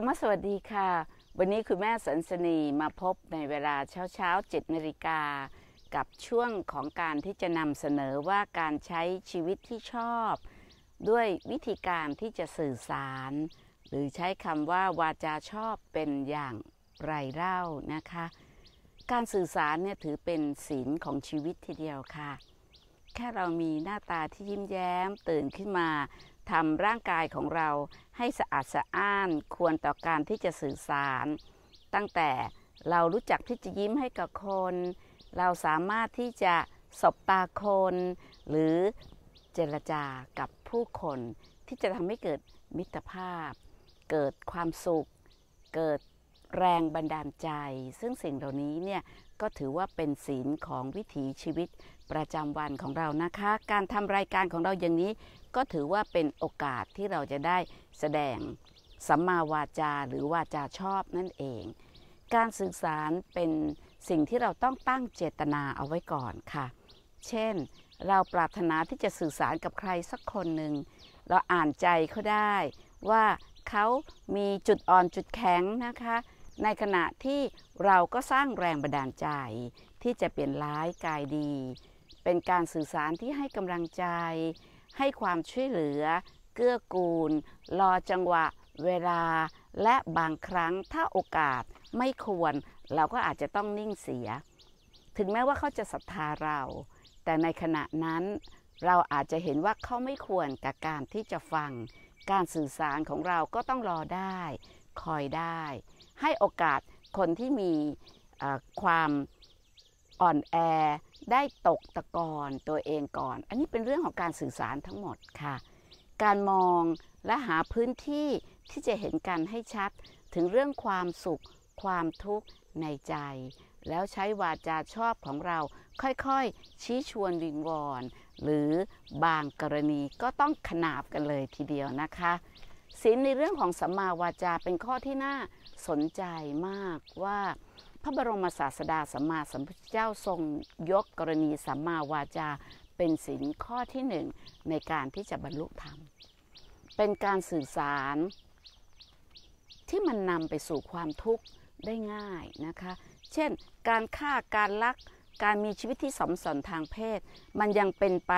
คำว่าสวัสดีค่ะ วันนี้คุณแม่สันสนีมาพบในเวลาเช้าเช้าเจ็ดนาฬิกา กับช่วงของการที่จะนำเสนอว่าการใช้ชีวิตที่ชอบ ด้วยวิธีการที่จะสื่อสาร หรือใช้คำว่าวาจาชอบเป็นอย่างไรเล่านะคะ การสื่อสารเนี่ยถือเป็นศีลของชีวิตทีเดียวค่ะ แค่เรามีหน้าตาที่ยิ้มแย้มตื่นขึ้นมาทำร่างกายของเราให้สะอาดสะอ้านควรต่อการที่จะสื่อสาร ตั้งแต่เรารู้จักที่จะยิ้มให้กับคน เราสามารถที่จะสบตาคน หรือเจรจากับผู้คน ที่จะทำให้เกิดมิตรภาพ เกิดความสุข เกิดแรงบันดาลใจ ซึ่งสิ่งเหล่านี้เนี่ยก็ถือว่าเป็นศีลของวิถีชีวิตประจำวันของเรานะคะ การทำรายการของเราอย่างนี้ก็ถือว่าเป็นโอกาสที่เราจะได้แสดงสัมมาวาจา หรือวาจาชอบนั่นเอง การสื่อสารเป็นสิ่งที่เราต้องตั้งเจตนาเอาไว้ก่อนค่ะ เช่น เราปรารถนาที่จะสื่อสารกับใครสักคนหนึ่ง เราอ่านใจเขาได้ว่าเขามีจุดอ่อนจุดแข็งนะคะ ในขณะที่เราก็สร้างแรงบันดาลใจที่จะเปลี่ยนร้ายกายดี เป็นการสื่อสารที่ให้กำลังใจให้ความช่วยเหลือเกื้อกูล รอจังหวะเวลา และบางครั้งถ้าโอกาสไม่ควร เราก็อาจจะต้องนิ่งเสีย ถึงแม้ว่าเขาจะศรัทธาเรา แต่ในขณะนั้นเราอาจจะเห็นว่าเขาไม่ควรกับการที่จะฟังการสื่อสารของเราก็ต้องรอได้ คอยได้ ให้โอกาสคนที่มีความอ่อนแอได้ตกตะกอนตัวเองก่อน อันนี้เป็นเรื่องของการสื่อสารทั้งหมดค่ะ การมองและหาพื้นที่ที่จะเห็นกันให้ชัดถึงเรื่องความสุขความทุกข์ในใจ แล้วใช้วาจาชอบของเราค่อยๆ ชี้ชวนวิงวอน หรือบางกรณีก็ต้องขนาบกันเลยทีเดียวนะคะศีลในเรื่องของสัมมาวาจาเป็นข้อที่น่าสนใจมากว่าพระบรมศาสดาสัมมาสัมพุทธเจ้าทรงยกกรณีสัมมาวาจาเป็นศีลข้อที่หนึ่งในการที่จะบรรลุธรรม เป็นการสื่อสารที่มันนำไปสู่ความทุกข์ได้ง่ายนะคะ เช่น การฆ่า การลัก การมีชีวิตที่สมสนทางเพศ มันยังเป็นไป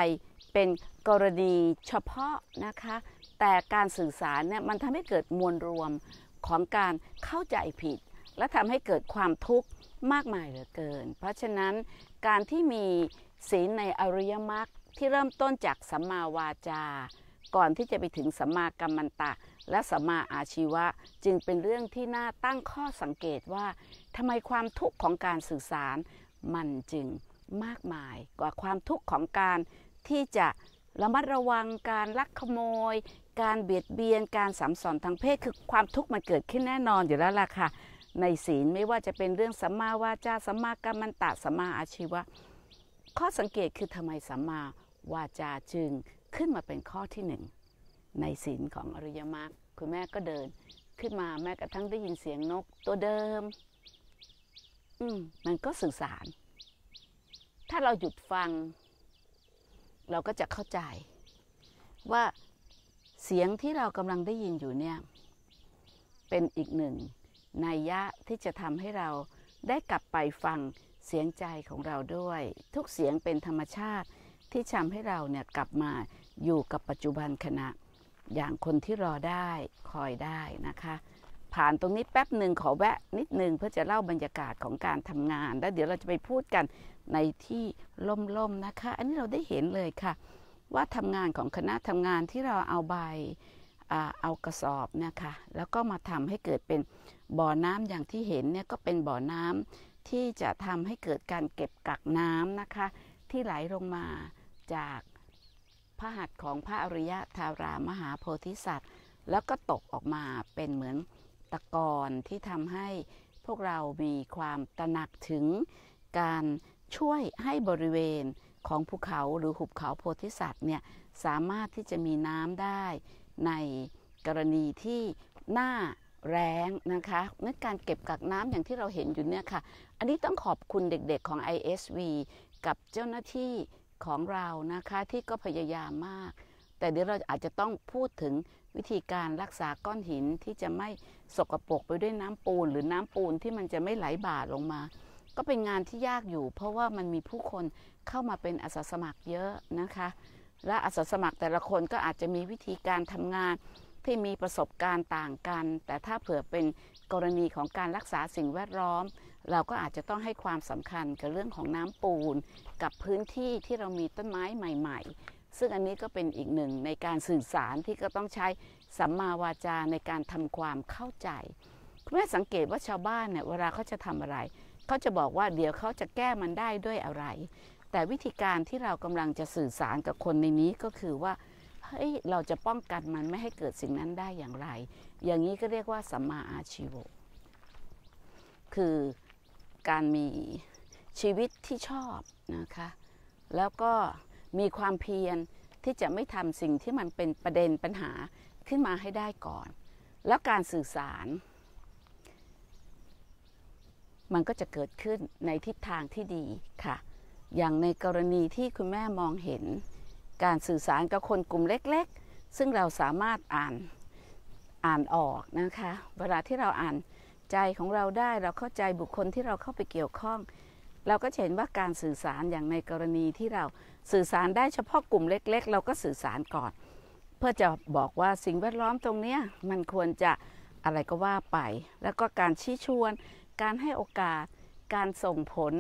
เป็นกรณีเฉพาะนะคะ แต่การสื่อสารเนี่ยมันทำให้เกิดมวลรวมของการเข้าใจผิดและทำให้เกิดความทุกข์มากมายเหลือเกิน เพราะฉะนั้นการที่มีศีลในอริยมรรคที่เริ่มต้นจากสัมมาวาจา ก่อนที่จะไปถึงสัมมากรรมันตะ และสัมมาอาชีวะจึงเป็นเรื่องที่น่าตั้งข้อสังเกตว่าทำไมความทุกข์ของการสื่อสารมันจึงมากมาย กว่าความทุกข์ของการที่จะระมัดระวังการลักขโมย การเบียดเบียน การสัมสอนทางเพศ คือความทุกข์มันเกิดขึ้นแน่นอนอยู่แล้วล่ะค่ะในศีลไม่ว่าจะเป็นเรื่องสัมมาวาจาสัมมากรมมันตะสัมมาอาชีวะข้อสังเกตคือทำไมสัมมาวาจาจึงขึ้นมาเป็นข้อที่หนึ่งในศีลของอริยมรรคคุณแม่ก็เดินขึ้นมาแม้กระทั่งได้ยินเสียงนก ตัวเดิม อืม มันก็สื่อสาร ถ้าเราหยุดฟัง เราก็จะเข้าใจ ว่าเสียงที่เรากำลังได้ยินอยู่เนี่ย เป็นอีกหนึ่งนัยยะที่จะทำให้เราได้กลับไปฟังเสียงใจของเราด้วย ทุกเสียงเป็นธรรมชาติ ที่ทำให้เราเนี่ยกลับมาอยู่กับปัจจุบันขณะอย่างคนที่รอได้คอยได้นะคะ ผ่านตรงนี้แป๊บหนึ่งขอแวะนิดนึงเพื่อจะเล่าบรรยากาศของการทำงาน แล้วเดี๋ยวเราจะไปพูดกันในที่ล่มๆนะคะ อันนี้เราได้เห็นเลยค่ะ ว่าทำงานของคณะทำงานที่เราเอาใบเอากระสอบนะคะ แล้วก็มาทำให้เกิดเป็นบ่อน้ำอย่างที่เห็นเนี่ยก็เป็นบ่อน้ำที่จะทำให้เกิดการเก็บกักน้ำนะคะ ที่ไหลลงมาจากพระหัตถ์ของพระอริยะธารามหาโพธิสัตว์แล้วก็ตกออกมาเป็นเหมือนตะกอนที่ทำให้พวกเรามีความตระหนักถึงการช่วยให้บริเวณของภูเขาหรือหุบเขาโพธิสัตว์เนี่ยสามารถที่จะมีน้ำได้ในกรณีที่หน้าแรงนะคะนั่นการเก็บกักน้ำอย่างที่เราเห็นอยู่เนี่ยค่ะ อันนี้ต้องขอบคุณเด็กๆ ของ ISV กับเจ้าหน้าที่ของเรานะคะที่ก็พยายามมาก แต่เดี๋ยวเราอาจจะต้องพูดถึงวิธีการรักษาก้อนหิน ที่จะไม่สกปรกไปด้วยน้ำปูน หรือน้ำปูนที่มันจะไม่ไหลบ่าลงมา ก็เป็นงานที่ยากอยู่ เพราะว่ามันมีผู้คนเข้ามาเป็นอาสาสมัครเยอะนะคะและอาสาสมัครแต่ละคนก็อาจจะมีวิธีการทำงานที่มีประสบการณ์ต่างกัน แต่ถ้าเผื่อเป็นกรณีของการรักษาสิ่งแวดล้อม เราก็อาจจะต้องให้ความสำคัญกับเรื่องของน้ำปูนกับพื้นที่ที่เรามีต้นไม้ใหม่ ๆ ซึ่งอันนี้ก็เป็นอีกหนึ่งในการสื่อสารที่ก็ต้องใช้สัมมาวาจาในการทำความเข้าใจคุณแม่สังเกตว่าชาวบ้านเนี่ยเวลาเขาจะทำอะไรเขาจะบอกว่าเดี๋ยวเขาจะแก้มันได้ด้วยอะไรแต่วิธีการที่เรากำลังจะสื่อสารกับคนในนี้ก็คือว่า เฮ้ย เราจะป้องกันมันไม่ให้เกิดสิ่งนั้นได้อย่างไร อย่างนี้ก็เรียกว่าสัมมาอาชีวะคือการมีชีวิตที่ชอบนะคะ แล้วก็มีความเพียรที่จะไม่ทำสิ่งที่มันเป็นประเด็นปัญหาขึ้นมาให้ได้ก่อน แล้วการสื่อสาร มันก็จะเกิดขึ้นในทิศทางที่ดีค่ะอย่างในกรณีที่คุณแม่มองเห็น การสื่อสารกับคนกลุ่มเล็กๆ ซึ่งเราสามารถอ่านอ่านออกนะคะ เวลาที่เราอ่านใจของเราได้เราเข้าใจบุคคลที่เราเข้าไปเกี่ยวข้อง เราก็เห็นว่าการสื่อสารอย่างในกรณีที่เราสื่อสารได้เฉพาะกลุ่มเล็กๆ เราก็สื่อสารก่อน เพื่อจะบอกว่าสิ่งแวดล้อมตรงนี้มันควรจะอะไรก็ว่าไป แล้วก็การชี้ชวน การให้โอกาสการส่งผล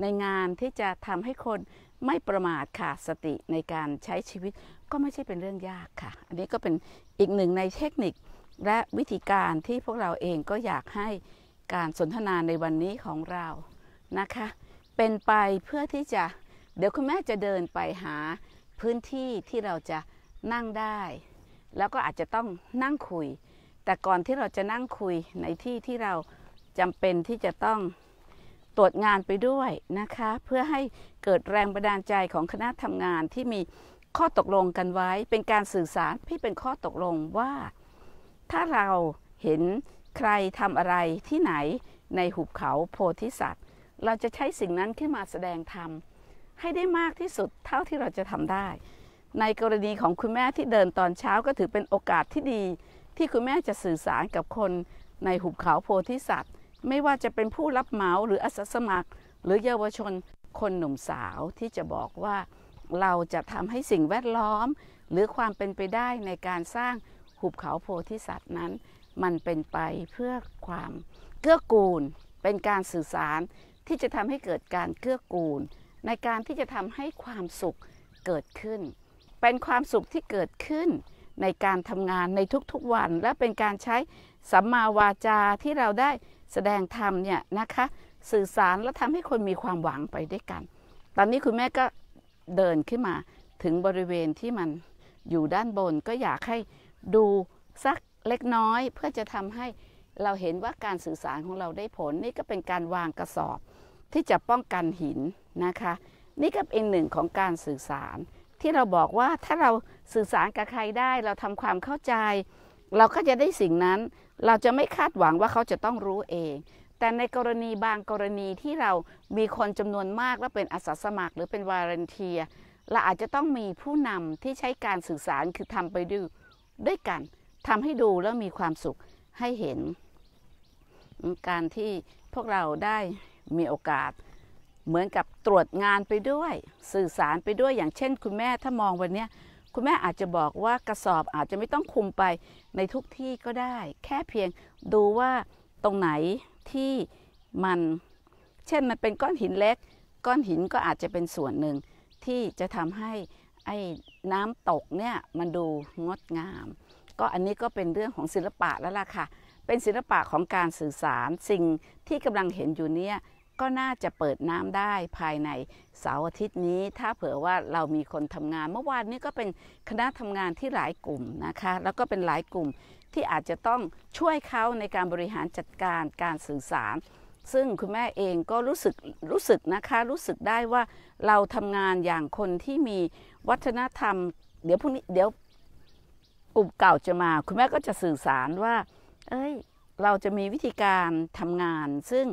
ในงานที่จะทำให้คนไม่ประมาทค่ะสติในการใช้ชีวิตก็ไม่ใช่เป็นเรื่องยากค่ะ อันนี้ก็เป็นอีกหนึ่งในเทคนิคและวิธีการที่พวกเราเองก็อยากให้การสนทนาในวันนี้ของเรานะคะ เป็นไปเพื่อที่จะเดี๋ยวคุณแม่จะเดินไปหาพื้นที่ที่เราจะนั่งได้ แล้วก็อาจจะต้องนั่งคุย แต่ก่อนที่เราจะนั่งคุยในที่ที่เราจำเป็นที่จะต้องตรวจงานไปด้วยนะคะ เพื่อให้เกิดแรงบันดาลใจของคณะทำงานที่มีข้อตกลงกันไว้เป็นการสื่อสารที่เป็นข้อตกลงว่า ถ้าเราเห็นใครทำอะไรที่ไหนในหุบเขาโพธิสัตว์ เราจะใช้สิ่งนั้นขึ้นมาแสดงธรรมให้ได้มากที่สุดเท่าที่เราจะทำได้ ในกรณีของคุณแม่ที่เดินตอนเช้าก็ถือเป็นโอกาสที่ดีที่คุณแม่จะสื่อสารกับคนในหุบเขาโพธิสัตว์ไม่ว่าจะเป็นผู้รับเหมาหรืออาสาสมัคร หรือเยาวชนคนหนุ่มสาวที่จะบอกว่าเราจะทำให้สิ่งแวดล้อมหรือความเป็นไปได้ในการสร้างหุบเขาโพธิสัตว์นั้น มันเป็นไปเพื่อความ เกื้อกูล เป็นการสื่อสารที่จะทำให้เกิดการเกื้อกูล ในการที่จะทำให้ความสุขเกิดขึ้น เป็นความสุขที่เกิดขึ้น ในการทำงานในทุกๆวัน และเป็นการใช้สัมมาวาจาที่เราได้แสดงธรรมเนี่ยนะคะสื่อสารและทำให้คนมีความหวังไปด้วยกัน ตอนนี้คุณแม่ก็เดินขึ้นมาถึงบริเวณที่มันอยู่ด้านบนก็อยากให้ดูสักเล็กน้อยเพื่อจะทำให้เราเห็นว่าการสื่อสารของเราได้ผล นี่ก็เป็นการวางกระสอบที่จะป้องกันหินนะคะ นี่ก็เป็นหนึ่งของการสื่อสาร ที่เราบอกว่าถ้าเราสื่อสารกับใครได้ เราทำความเข้าใจ เราก็จะได้สิ่งนั้นเราจะไม่คาดหวังว่าเขาจะต้องรู้เอง แต่ในกรณีบางกรณีที่เรามีคนจำนวนมากและเป็นอาสาสมัคร หรือเป็นวารันเทียเราอาจจะต้องมีผู้นำที่ใช้การสื่อสารคือทำไปด้วย ด้วยกันทำให้ดูแล้วมีความสุขให้เห็น การที่พวกเราได้มีโอกาสเหมือนกับตรวจงานไปด้วย สื่อสารไปด้วยอย่างเช่น คุณแม่ถ้ามองวันนี้คุณแม่อาจจะบอกว่ากระสอบอาจจะไม่ต้องคุมไปในทุกที่ก็ได้ แค่เพียงดูว่าตรงไหนที่มันเช่นมันเป็นก้อนหินเล็ก ก้อนหินก็อาจจะเป็นส่วนหนึ่งที่จะทำให้ไอ้น้ำตกเนี่ยมันดูงดงาม ก็อันนี้ก็เป็นเรื่องของศิลปะแล้วล่ะค่ะเป็นศิลปะของการสื่อสารสิ่งที่กำลังเห็นอยู่เนี่ยก็น่าจะเปิดน้ำได้ภายในเสาร์อาทิตย์นี้ ถ้าเผื่อว่าเรามีคนทำงานเมื่อวานนี้ ก็เป็นคณะทำงานที่หลายกลุ่มนะคะ แล้วก็เป็นหลายกลุ่มที่อาจจะต้องช่วยเขาในการบริหารจัดการการสื่อสาร ซึ่งคุณแม่เองก็รู้สึกรู้สึกนะคะรู้สึกได้ว่าเราทำงานอย่างคนที่มีวัฒนธรรม เดี๋ยวพรุ่งนี้เดี๋ยวกลุ่มเก่าจะมาคุณแม่ก็จะสื่อสารว่า เอ้ยเราจะมีวิธีการทำงาน ซึ่ง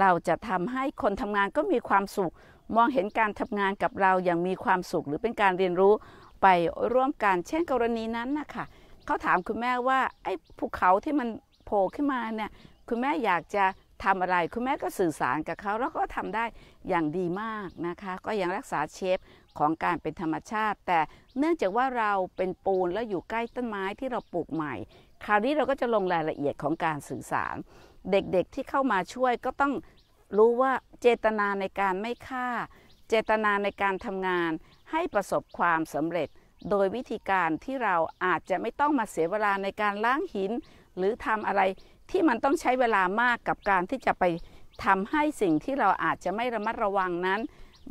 เราจะทำให้คนทำงานก็มีความสุข มองเห็นการทำงานกับเราอย่างมีความสุขหรือเป็นการเรียนรู้ไปร่วมกันเช่น กรณีนั้นนะคะเขาถามคุณแม่ว่าไอ้ภูเขาที่มันโผล่ขึ้นมาเนี่ยคุณแม่อยากจะทำอะไรคุณแม่ก็สื่อสารกับเขาแล้วก็ทำได้อย่างดีมากนะคะ ก็ยังรักษาเชฟของการเป็นธรรมชาติ แต่เนื่องจากว่าเราเป็นปูนแล้วอยู่ใกล้ต้นไม้ที่เราปลูกใหม่ คราวนี้เราก็จะลงรายละเอียดของการสื่อสารเด็กๆที่เข้ามาช่วยก็ต้องรู้ว่าเจตนาในการไม่ฆ่า เจตนาในการทำงานให้ประสบความสำเร็จ โดยวิธีการที่เราอาจจะไม่ต้องมาเสียเวลาในการล้างหิน หรือทำอะไรที่มันต้องใช้เวลามากกับการที่จะไปทำให้สิ่งที่เราอาจจะไม่ระมัดระวังนั้น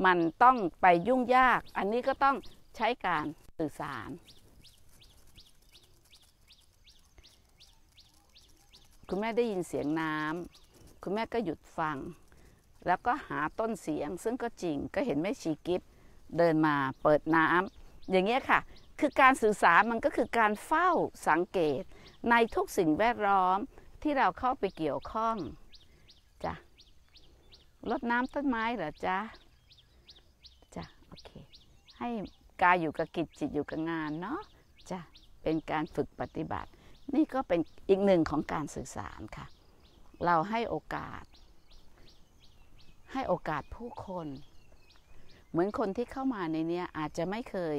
มันต้องไปยุ่งยาก อันนี้ก็ต้องใช้การสื่อสารคุณแม่ได้ยินเสียงน้ำ คุณแม่ก็หยุดฟัง แล้วก็หาต้นเสียง ซึ่งก็จริง ก็เห็นแม่ชีกิฟเดินมาเปิดน้ำ อย่างเงี้ยค่ะ คือการสื่อสารมันก็คือการเฝ้าสังเกต ในทุกสิ่งแวดล้อมที่เราเข้าไปเกี่ยวข้องจ้ะรดน้ำต้นไม้เหรอจ๊ะจ้ะโอเค ให้กายอยู่กับกิจจิตอยู่กับงานเนาะจ้ะเป็นการฝึกปฏิบัตินี่ก็เป็นอีกหนึ่งของการสื่อสารค่ะ เราให้โอกาส ให้โอกาสผู้คน เหมือนคนที่เข้ามาในนี้อาจจะไม่เคย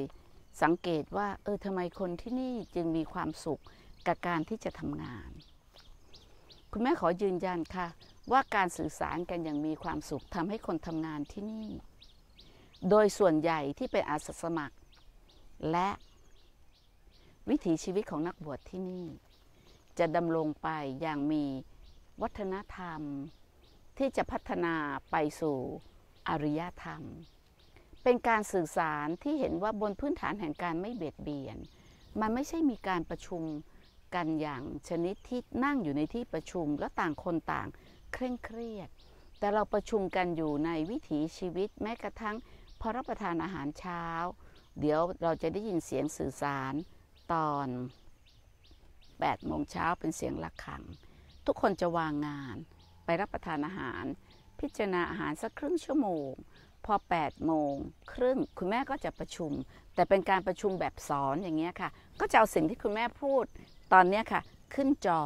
สังเกตว่า เออทำไมคนที่นี่จึงมีความสุขกับการที่จะทำงาน คุณแม่ขอยืนยันค่ะ ว่าการสื่อสารกันอย่างมีความสุขทำให้คนทำงานที่นี่ โดยส่วนใหญ่ที่เป็นอาสาสมัคร และวิถีชีวิตของนักบวชที่นี่ จะดำรงไปอย่างมีวัฒนธรรม ที่จะพัฒนาไปสู่อริยธรรม เป็นการสื่อสารที่เห็นว่าบนพื้นฐานแห่งการไม่เบียดเบียน มันไม่ใช่มีการประชุมกันอย่างชนิดที่นั่งอยู่ในที่ประชุมแล้วต่างคนต่างเคร่งเครียด แต่เราประชุมกันอยู่ในวิถีชีวิต แม้กระทั่งพอรับประทานอาหารเช้า เดี๋ยวเราจะได้ยินเสียงสื่อสารตอน8โมงเช้าเป็นเสียงระฆัง ทุกคนจะวางงาน ไปรับประทานอาหาร พิจารณาอาหารสักครึ่งชั่วโมง พอ8โมงครึ่งคุณแม่ก็จะประชุม แต่เป็นการประชุมแบบสอนอย่างเงี้ยค่ะ ก็จะเอาสิ่งที่คุณแม่พูด ตอนเนี้ยค่ะ ขึ้นจอ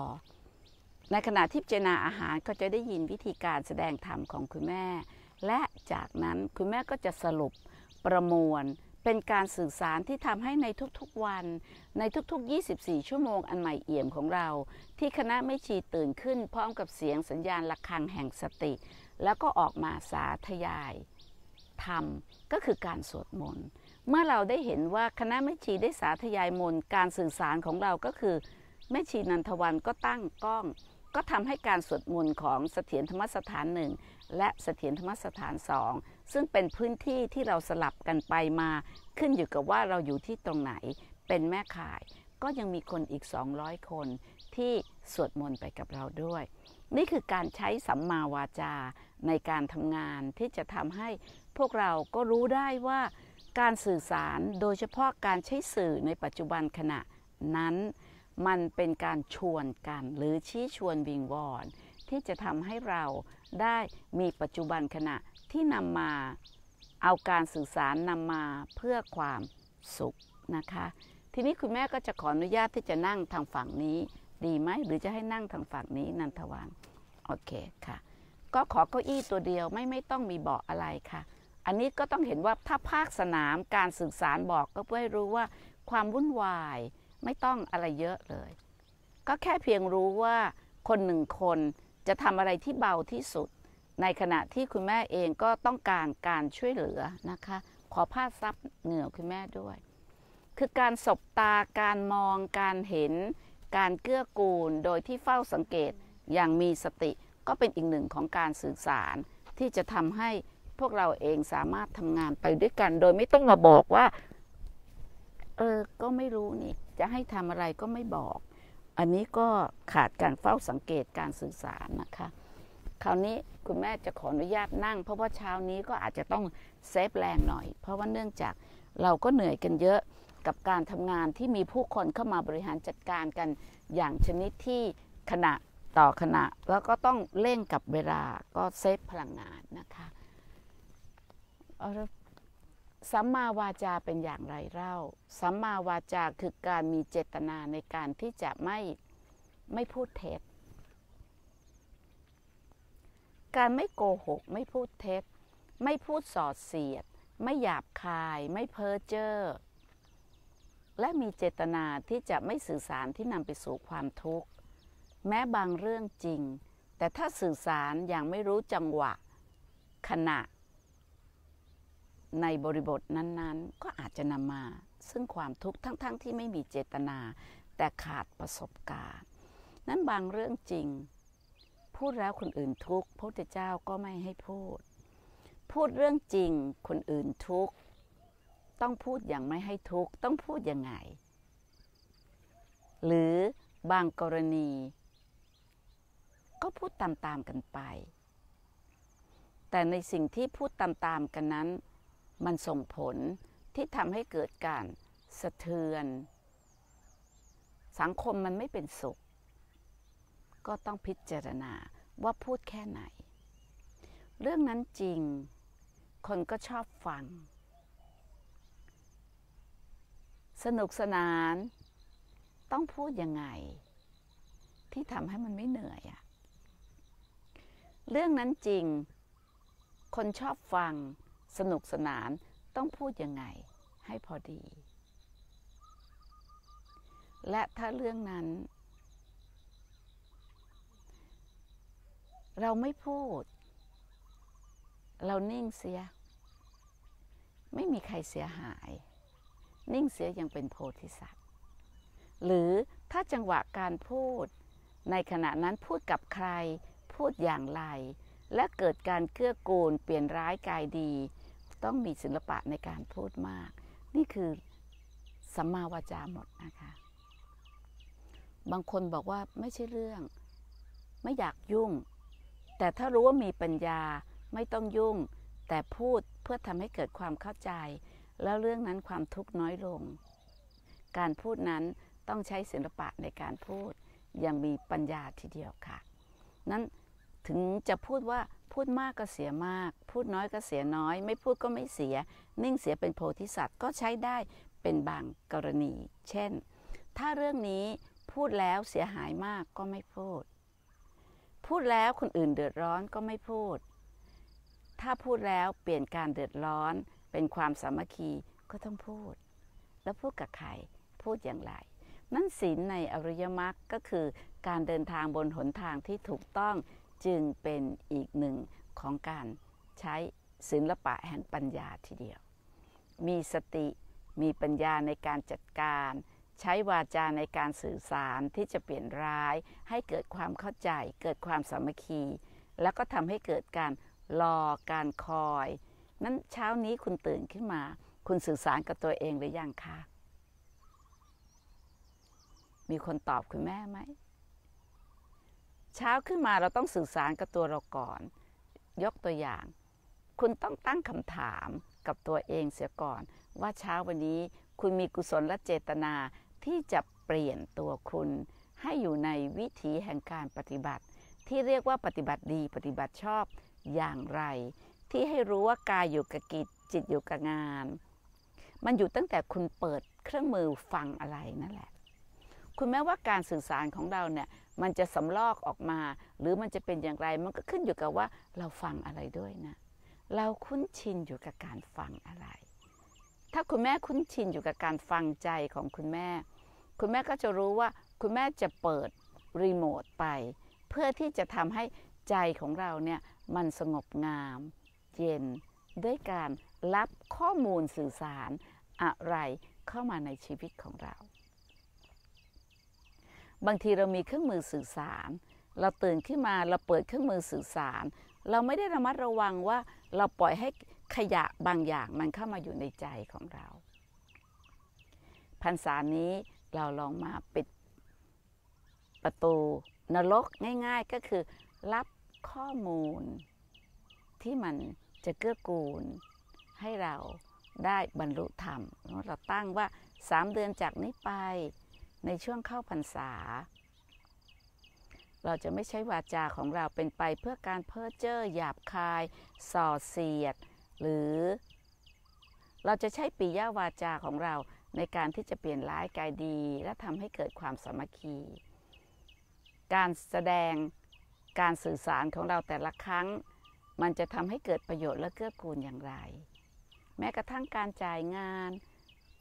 ในขณะที่พิจารณาอาหารก็จะได้ยินวิธีการแสดงธรรมของคุณแม่ และจากนั้นคุณแม่ก็จะสรุปประมวลเป็นการสื่อสารที่ทำให้ในทุกๆวันในทุกๆ 24 ชั่วโมงอันใหม่เอี่ยมของเรา ที่คณะไม่ชีตื่นขึ้นพร้อมกับเสียงสัญญาณะระฆังแห่งสติแล้วก็ออกมาสาธยาย ธรรมก็คือการสวดมนต์เมื่อเราได้เห็นว่าคณะไม่ชีได้สาธยายมนต์การสื่อสารของเราก็คือ แม่ชีนันทวันก็ตั้งกล้องก็ทำให้การสวดมนต์ของเสถียรธรรมสถานหนึ่งและเสถียรธรรมสถานสองซึ่งเป็นพื้นที่ที่เราสลับกันไปมาขึ้นอยู่กับว่าเราอยู่ที่ตรงไหนเป็นแม่ข่าย ก็ยังมีคนอีก 200 คนที่สวดมนต์ไปกับเราด้วย นี่คือการใช้สัมมาวาจาในการทำงานที่จะทำให้ พวกเราก็รู้ได้ว่าการสื่อสารโดยเฉพาะการใช้สื่อในปัจจุบันขณะนั้นมันเป็นการชวนกันหรือชี้ชวนวิงวอนที่จะทำให้เราได้มีปัจจุบันขณะที่นำมาเอาการสื่อสารนำมาเพื่อความสุขนะคะ ทีนี้คุณแม่ก็จะขออนุญาตที่จะนั่งทางฝั่งนี้ ดีไหมหรือจะให้นั่งทางฝั่งนี้นันทวันโอเคค่ะ ก็ขอเก้าอี้ตัวเดียวไม่ไม่ต้องมีเบาะอะไรค่ะ อันนี้ก็ต้องเห็นว่าถ้าภาคสนามการสื่อสารบอกก็เพื่อให้รู้ว่า ความวุ่นวายไม่ต้องอะไรเยอะเลย ก็แค่เพียงรู้ว่าคนหนึ่งคนจะทำอะไรที่เบาที่สุดในขณะที่คุณแม่เองก็ต้องการการช่วยเหลือนะคะ ขอผ้าซับเหงื่อคุณแม่ด้วย คือการสบตา การมองการเห็น การเกื้อกูลโดยที่เฝ้าสังเกตอย่างมีสติก็เป็นอีกหนึ่งของการสื่อสาร ที่จะทำให้พวกเราเองสามารถทำงานไปด้วยกัน โดยไม่ต้องมาบอกว่า เออก็ไม่รู้นี่จะให้ทำอะไรก็ไม่บอก อันนี้ก็ขาดการเฝ้าสังเกตการสื่อสารนะคะคราวนี้คุณแม่จะขออนุญาตนั่งเพราะว่าเช้านี้ก็อาจจะต้องเซฟแรงหน่อย เพราะว่าเนื่องจากเราก็เหนื่อยกันเยอะกับการทำงานที่มีผู้คนเข้ามาบริหารจัดการกันอย่างชนิดที่ขณะต่อขณะ แล้วก็ต้องเร่งกับเวลาก็เซฟพลังงานนะคะสัมมาวาจาเป็นอย่างไรเล่าสัมมาวาจา คือการมีเจตนาในการที่จะไม่ไม่พูดเท็จการไม่โกหกไม่พูดเท็จ ไม่พูดสอดเสียด ไม่หยาบคาย ไม่เพ้อเจ้อและมีเจตนาที่จะไม่สื่อสารที่นำไปสู่ความทุกข์ แม้บางเรื่องจริง แต่ถ้าสื่อสารอย่างไม่รู้จังหวะ ขณะ ในบริบทนั้น ๆ ก็อาจจะนำมาซึ่งความทุกข์ทั้งๆทที่ไม่มีเจตนาแต่ขาดประสบการณ์ นั้นบางเรื่องจริงพูดแล้วคนอื่นทุกข์พระพุทธเจ้าก็ไม่ให้พูด พูดเรื่องจริงคนอื่นทุกข์ต้องพูดอย่างไม่ให้ทุกข์ต้องพูดยังไง หรือบางกรณี ก็พูดตามๆ กันไป แต่ในสิ่งที่พูดตามๆ กันนั้นมันส่งผลที่ทำให้เกิดการสะเทือน สังคมมันไม่เป็นสุขก็ต้องพิจารณาว่าพูดแค่ไหน เรื่องนั้นจริง คนก็ชอบฟัง สนุกสนาน ต้องพูดยังไง ที่ทำให้มันไม่เหนื่อยอะ เรื่องนั้นจริง คนชอบฟัง สนุกสนาน ต้องพูดยังไงให้พอดี และถ้าเรื่องนั้นเราไม่พูด เรานิ่งเสีย ไม่มีใครเสียหาย นิ่งเสียยังเป็นโพธิสัตว์หรือถ้าจังหวะการพูดในขณะนั้นพูดกับใครพูดอย่างไร และเกิดการเกื้อกูลเปลี่ยนร้ายกายดี ต้องมีศิลปะในการพูดมาก นี่คือสัมมาวาจาหมดนะคะ บางคนบอกว่าไม่ใช่เรื่องไม่อยากยุ่งแต่ถ้ารู้ว่ามีปัญญาไม่ต้องยุ่ง แต่พูดเพื่อทำให้เกิดความเข้าใจ แล้วเรื่องนั้นความทุกข์น้อยลง การพูดนั้นต้องใช้ศิลปะในการพูดอย่างมีปัญญาทีเดียวค่ะ นั้นถึงจะพูดว่าพูดมากก็เสียมาก พูดน้อยก็เสียน้อย ไม่พูดก็ไม่เสีย นิ่งเสียเป็นโพธิสัตว์ก็ใช้ได้เป็นบางกรณี เช่น ถ้าเรื่องนี้พูดแล้วเสียหายมากก็ไม่พูดพูดแล้วคนอื่นเดือดร้อนก็ไม่พูด ถ้าพูดแล้วเปลี่ยนการเดือดร้อนเป็นความสามัคคีก็ต้องพูด แล้วพูดกับใคร พูดอย่างไร นั่นศีลในอริยมรรคก็คือการเดินทางบนหนทางที่ถูกต้องจึงเป็นอีกหนึ่งของการใช้ศิละปะแห่งปัญญาทีเดียว มีสติมีปัญญาในการจัดการใช้วาจาในการสื่อสารที่จะเปลี่ยนร้าย ให้เกิดความเข้าใจเกิดความสามัคคี แล้วก็ทำให้เกิดการรอการคอยนั้นเช้านี้คุณตื่นขึ้นมา คุณสื่อสารกับตัวเองหรือยังคะ มีคนตอบคุณแม่ไหมเช้าขึ้นมาเราต้องสื่อสารกับตัวเราก่อน ยกตัวอย่าง คุณต้องตั้งคำถามกับตัวเองเสียก่อน ว่าเช้าวันนี้คุณมีกุศลและเจตนาที่จะเปลี่ยนตัวคุณให้อยู่ในวิถีแห่งการปฏิบัติ ที่เรียกว่าปฏิบัติดีปฏิบัติชอบอย่างไร ที่ให้รู้ว่ากายอยู่กับกิจ จิตอยู่กับงาน มันอยู่ตั้งแต่คุณเปิดเครื่องมือฟังอะไรนั่นแหละ คุณแม้ว่าการสื่อสารของเราเนี่ย มันจะสำลอกออกมาหรือมันจะเป็นอย่างไร มันก็ขึ้นอยู่กับว่าเราฟังอะไรด้วยนะ เราคุ้นชินอยู่กับการฟังอะไรถ้าคุณแม่คุ้นชินอยู่กับการฟังใจของคุณแม่ คุณแม่ก็จะรู้ว่าคุณแม่จะเปิดรีโมทไป เพื่อที่จะทำให้ใจของเราเนี่ยมันสงบงาม เย็น ด้วยการรับข้อมูลสื่อสารอะไรเข้ามาในชีวิตของเรา บางทีเรามีเครื่องมือสื่อสาร เราตื่นขึ้นมาเราเปิดเครื่องมือสื่อสาร เราไม่ได้ระมัดระวังว่าเราปล่อยให้ขยะบางอย่างมันเข้ามาอยู่ในใจของเรา พรรษานี้เราลองมาปิดประตูนรกง่าย ๆ ก็คือรับข้อมูลที่มันจะเกื้อกูล ให้เราได้บรรลุธรรม เราตั้งว่าสามเดือนจากนี้ไปในช่วงเข้าพรรษา เราจะไม่ใช้วาจาของเราเป็นไปเพื่อการเพ้อเจ้อหยาบคาย ส่อเสียดหรือเราจะใช้ปียาวาจาของเราในการที่จะเปลี่ยนร้ายกายดี และทำให้เกิดความสามัคคี การแสดงการสื่อสารของเราแต่ละครั้ง มันจะทำให้เกิดประโยชน์และเกื้อกูลอย่างไร แม้กระทั่งการจ่ายงาน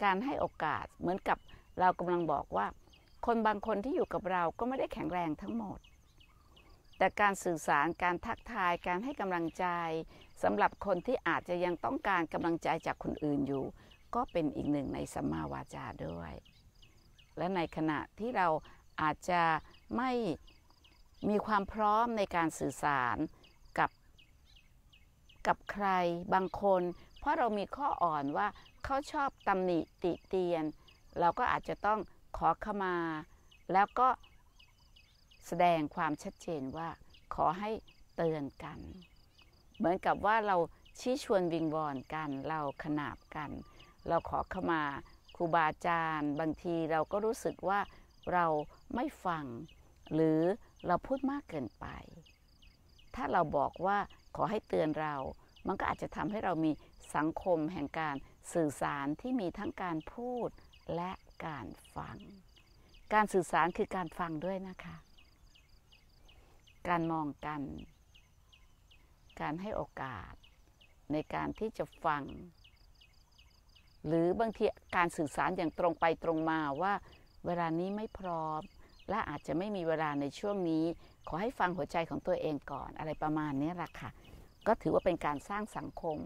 การให้โอกาสเหมือนกับเรากำลังบอกว่า คนบางคนที่อยู่กับเราก็ไม่ได้แข็งแรงทั้งหมด แต่การสื่อสารการทักทาย การให้กำลังใจสำหรับคนที่อาจจะยังต้องการกำลังใจจากคนอื่นอยู่ ก็เป็นอีกหนึ่งในสัมมาวาจาด้วย และในขณะที่เราอาจจะไม่มีความพร้อมในการสื่อสาร กับกับใครบางคน เพราะเรามีข้ออ่อนว่าเขาชอบตำหนิติเตียน เราก็อาจจะต้องขอขมา แล้วก็แสดงความชัดเจนว่าขอให้เตือนกันเหมือนกับว่าเราชี้ชวนวิงวอนกันเราขนาบกัน เราขอขมาครูบาอาจารย์ บางทีเราก็รู้สึกว่าเราไม่ฟัง หรือเราพูดมากเกินไป ถ้าเราบอกว่าขอให้เตือนเรา มันก็อาจจะทำให้เรามีสังคมแห่งการสื่อสารที่มีทั้งการพูดและการฟัง การสื่อสารคือการฟังด้วยนะคะ การมองกันการให้โอกาสในการที่จะฟัง หรือบางทีการสื่อสารอย่างตรงไปตรงมาว่า เวลานี้ไม่พร้อมและอาจจะไม่มีเวลาในช่วงนี้ ขอให้ฟังหัวใจของตัวเองก่อน อะไรประมาณนี้แหละค่ะ ก็ถือว่าเป็นการสร้างสังคม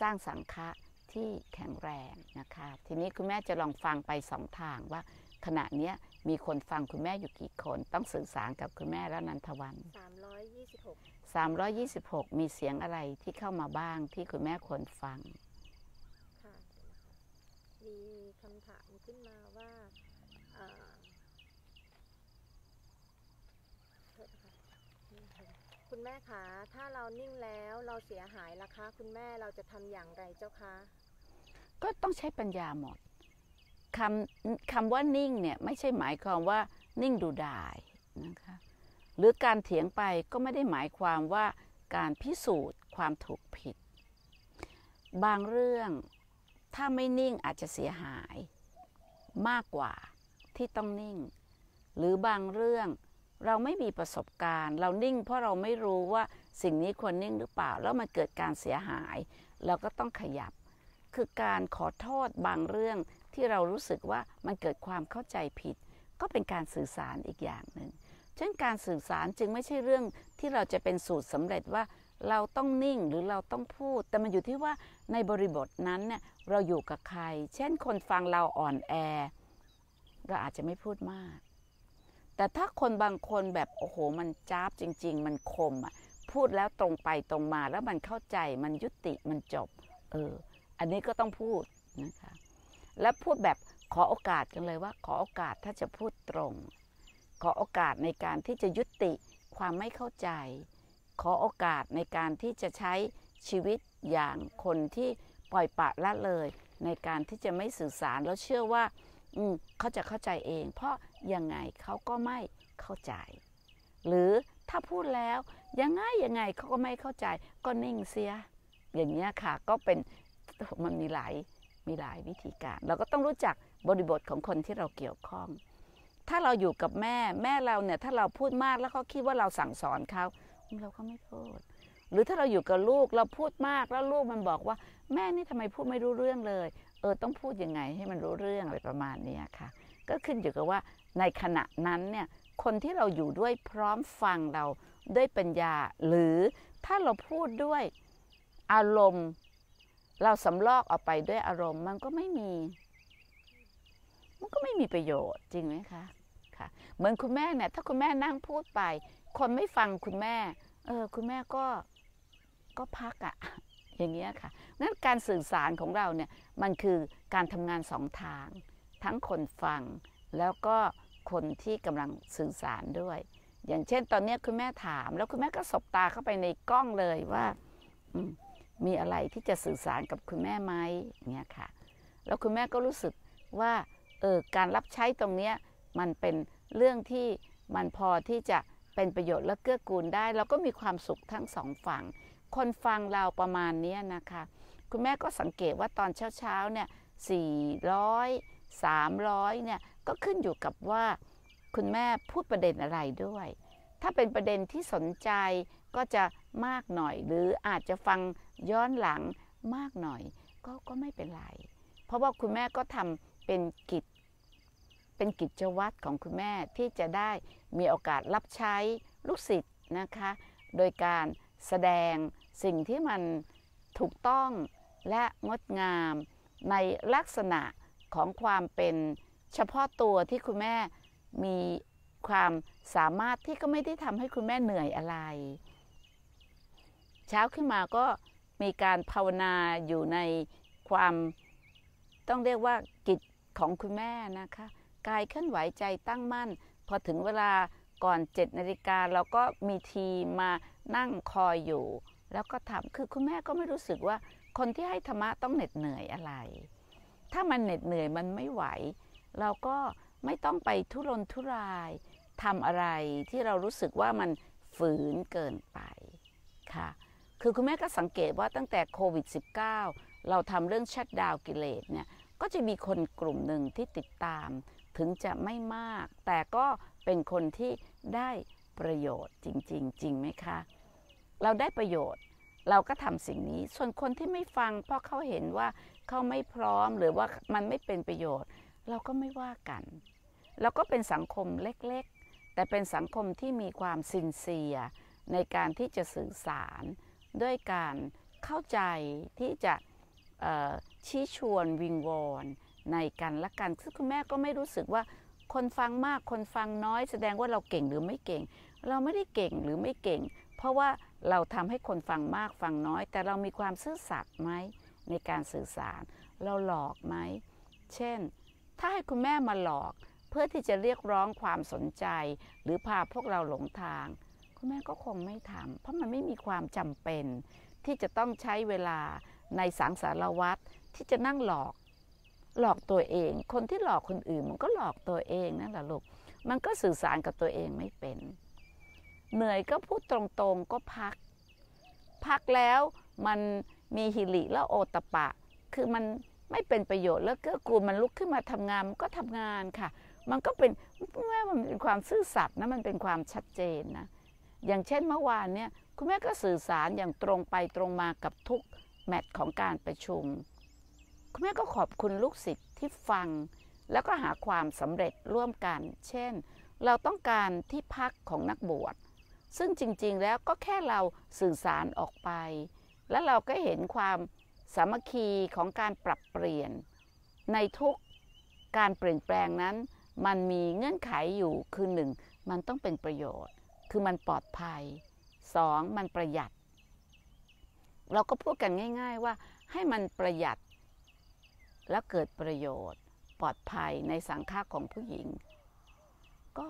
สร้างสังฆะที่แข็งแรงนะคะ ทีนี้คุณแม่จะลองฟังไปสองทางว่าขณะนี้มีคนฟังคุณแม่อยู่กี่คน ต้องสื่อสารกับคุณแม่แล้วนันทวัน326 326 มีเสียงอะไรที่เข้ามาบ้างที่คุณแม่ควรฟัง มีคำถามขึ้นมาว่า คุณแม่คะถ้าเรานิ่งแล้วเราเสียหายล่ะคะ คุณแม่เราจะทำอย่างไรเจ้าคะ ก็ต้องใช้ปัญญาหมดคำคำว่านิ่งเนี่ยไม่ใช่หมายความว่านิ่งดูดายนะคะหรือการเถียงไปก็ไม่ได้หมายความว่าการพิสูจน์ ความถูกผิด บางเรื่องถ้าไม่นิ่งอาจจะเสียหาย มากกว่าที่ต้องนิ่ง หรือบางเรื่องเราไม่มีประสบการณ์ เรานิ่งเพราะเราไม่รู้ว่าสิ่งนี้ควรนิ่งหรือเปล่าแล้วมันเกิดการเสียหาย เราก็ต้องขยับคือการขอโทษบางเรื่องที่เรารู้สึกว่ามันเกิดความเข้าใจผิด ก็เป็นการสื่อสารอีกอย่างหนึ่งเช่นการสื่อสารจึงไม่ใช่เรื่องที่เราจะเป็นสูตรสำเร็จว่า เราต้องนิ่งหรือเราต้องพูด แต่มันอยู่ที่ว่าในบริบทนั้นเนี่ยเราอยู่กับใคร เช่นคนฟังเราอ่อนแอเราอาจจะไม่พูดมาก แต่ถ้าคนบางคนแบบโอ้โห มันจ้าบจริง ๆ มันคมอ่ะพูดแล้วตรงไปตรงมาแล้วมันเข้าใจมันยุติมันจบเอออันนี้ก็ต้องพูดนะคะและพูดแบบขอโอกาสกันเลยว่า ขอโอกาสถ้าจะพูดตรง ขอโอกาสในการที่จะยุติความไม่เข้าใจ ขอโอกาสในการที่จะใช้ชีวิตอย่างคนที่ปล่อยปะละเลย ในการที่จะไม่สื่อสารแล้วเชื่อว่า อืมเขาจะเข้าใจเอง เพราะยังไงเขาก็ไม่เข้าใจ หรือถ้าพูดแล้วยังไงยังไงเขาก็ไม่เข้าใจก็นิ่งเสีย อย่างนี้ค่ะก็เป็นมันมีหลายมีหลายวิธีการเราก็ต้องรู้จักบริบทของคนที่เราเกี่ยวข้อง ถ้าเราอยู่กับแม่แม่เราเนี่ยถ้าเราพูดมากแล้วเขาคิดว่าเราสั่งสอนเขาเราก็ไม่พูดหรือถ้าเราอยู่กับลูกเราพูดมากแล้วลูกมันบอกว่า แม่นี่ทำไมพูดไม่รู้เรื่องเลยเออต้องพูดยังไงให้มันรู้เรื่องอะไรประมาณนี้ค่ะก็ขึ้นอยู่กับว่าในขณะนั้นเนี่ย คนที่เราอยู่ด้วยพร้อมฟังเราด้วยปัญญา หรือถ้าเราพูดด้วยอารมณ์เราสำลอกออกไปด้วยอารมณ์ มันก็ไม่มี มันก็ไม่มีประโยชน์ จริงไหมคะ ค่ะ เหมือนคุณแม่เนี่ย ถ้าคุณแม่นั่งพูดไป คนไม่ฟังคุณแม่ เออคุณแม่ก็ ก็พักอะ่ะอย่างเงี้ยค่ะนั้นการสื่อสารของเราเนี่ย มันคือการทำงานสองทาง ทั้งคนฟังแล้วก็คนที่กำลังสื่อสารด้วย อย่างเช่น ตอนนี้คุณแม่ถาม แล้วคุณแม่ก็สบตาเข้าไปในกล้องเลยว่าอืมมีอะไรที่จะสื่อสารกับคุณแม่ไหมเนี่ยค่ะ แล้วคุณแม่ก็รู้สึกว่า เออการรับใช้ตรงเนี้ย มันเป็นเรื่องที่มันพอที่จะเป็นประโยชน์และเกื้อกูลได้ แล้วก็มีความสุขทั้งสองฝั่ง คนฟังเราประมาณนี้นะคะ คุณแม่ก็สังเกตว่าตอนเช้าๆเนี่ย400 300เนี่ย ก็ขึ้นอยู่กับว่าคุณแม่พูดประเด็นอะไรด้วย ถ้าเป็นประเด็นที่สนใจก็จะมากหน่อย หรืออาจจะฟังย้อนหลังมากหน่อยก็ก็ไม่เป็นไร เพราะว่าคุณแม่ก็ทำเป็นกิจ เป็นกิจวัตรของคุณแม่ที่จะได้มีโอกาสรับใช้ลูกศิษย์นะคะ โดยการแสดงสิ่งที่มันถูกต้องและงดงามในลักษณะของความเป็นเฉพาะตัวที่คุณแม่มีความสามารถที่ก็ไม่ได้ทำให้คุณแม่เหนื่อยอะไร เช้าขึ้นมาก็มีการภาวนาอยู่ในความต้องเรียกว่ากิจของคุณแม่นะคะกายเคลื่อนไหวใจตั้งมั่น พอถึงเวลาก่อนเจ็ดนาฬิกาเราก็มีทีมานั่งคอยอยู่ แล้วก็ทำคือคุณแม่ก็ไม่รู้สึกว่าคนที่ให้ธรรมะต้องเหน็ดเหนื่อยอะไร ถ้ามันเหน็ดเหนื่อยมันไม่ไหว เราก็ไม่ต้องไปทุรนทุรายทำอะไรที่เรารู้สึกว่ามันฝืนเกินไปค่ะคือคุณแม่ก็สังเกตว่าตั้งแต่โควิด -19 เราทำเรื่องชัดดาวกิเลสเนี่ยก็จะมีคนกลุ่มหนึ่งที่ติดตาม ถึงจะไม่มาก แต่ก็เป็นคนที่ได้ประโยชน์จริงๆจริงไหมคะเราได้ประโยชน์เราก็ทำสิ่งนี้ส่วนคนที่ไม่ฟังเพราะเขาเห็นว่าเขาไม่พร้อมหรือว่ามันไม่เป็นประโยชน์ เราก็ไม่ว่ากัน เราก็เป็นสังคมเล็กๆ แต่เป็นสังคมที่มีความสินเซียในการที่จะสื่อสารด้วยการเข้าใจที่จะชี้ชวนวิงวอนในกันและกันซึ่งคุณแม่ก็ไม่รู้สึกว่าคนฟังมากคนฟังน้อยแสดงว่าเราเก่งหรือไม่เก่ง เราไม่ได้เก่งหรือไม่เก่ง เพราะว่าเราทำให้คนฟังมาก ฟังน้อย แต่เรามีความซื่อสัตย์ไหมในการสื่อสาร เราหลอกไหม เช่น ถ้าให้คุณแม่มาหลอก เพื่อที่จะเรียกร้องความสนใจ หรือพาพวกเราหลงทางคุณแม่ก็คงไม่ทำเพราะมันไม่มีความจำเป็น ที่จะต้องใช้เวลาในสังสารวัตรที่จะนั่งหลอก หลอกตัวเอง คนที่หลอกคนอื่นมันก็หลอกตัวเองนั่นแหละลูกมันก็สื่อสารกับตัวเองไม่เป็น เหนื่อยก็พูดตรงๆก็พัก พักแล้วมันมีหิริและโอตปะ คือมันไม่เป็นประโยชน์ แล้วเกื้อกูลมันลุกขึ้นมาทำงานมันก็ทำงานค่ะ มันก็เป็นแม่มันเป็นความซื่อสัตย์นะ มันเป็นความชัดเจนนะอย่างเช่นเมื่อวานเนี่ยคุณแม่ก็สื่อสารอย่างตรงไปตรงมากับทุกแมทของการประชุม คุณแม่ก็ขอบคุณลูกศิษย์ที่ฟัง แล้วก็หาความสำเร็จร่วมกัน เช่น เราต้องการที่พักของนักบวชซึ่งจริง ๆ แล้วก็แค่เราสื่อสารออกไป แล้วเราก็เห็นความสามัคคีของการปรับเปลี่ยน ในทุกการเปลี่ยนแปลงนั้น มันมีเงื่อนไขอยู่คือหนึ่งมันต้องเป็นประโยชน์คือมันปลอดภัย 2. มันประหยัด เราก็พูดกันง่าย ๆ ว่าให้มันประหยัด แล้วเกิดประโยชน์ปลอดภัยในสังฆาของผู้หญิง ก็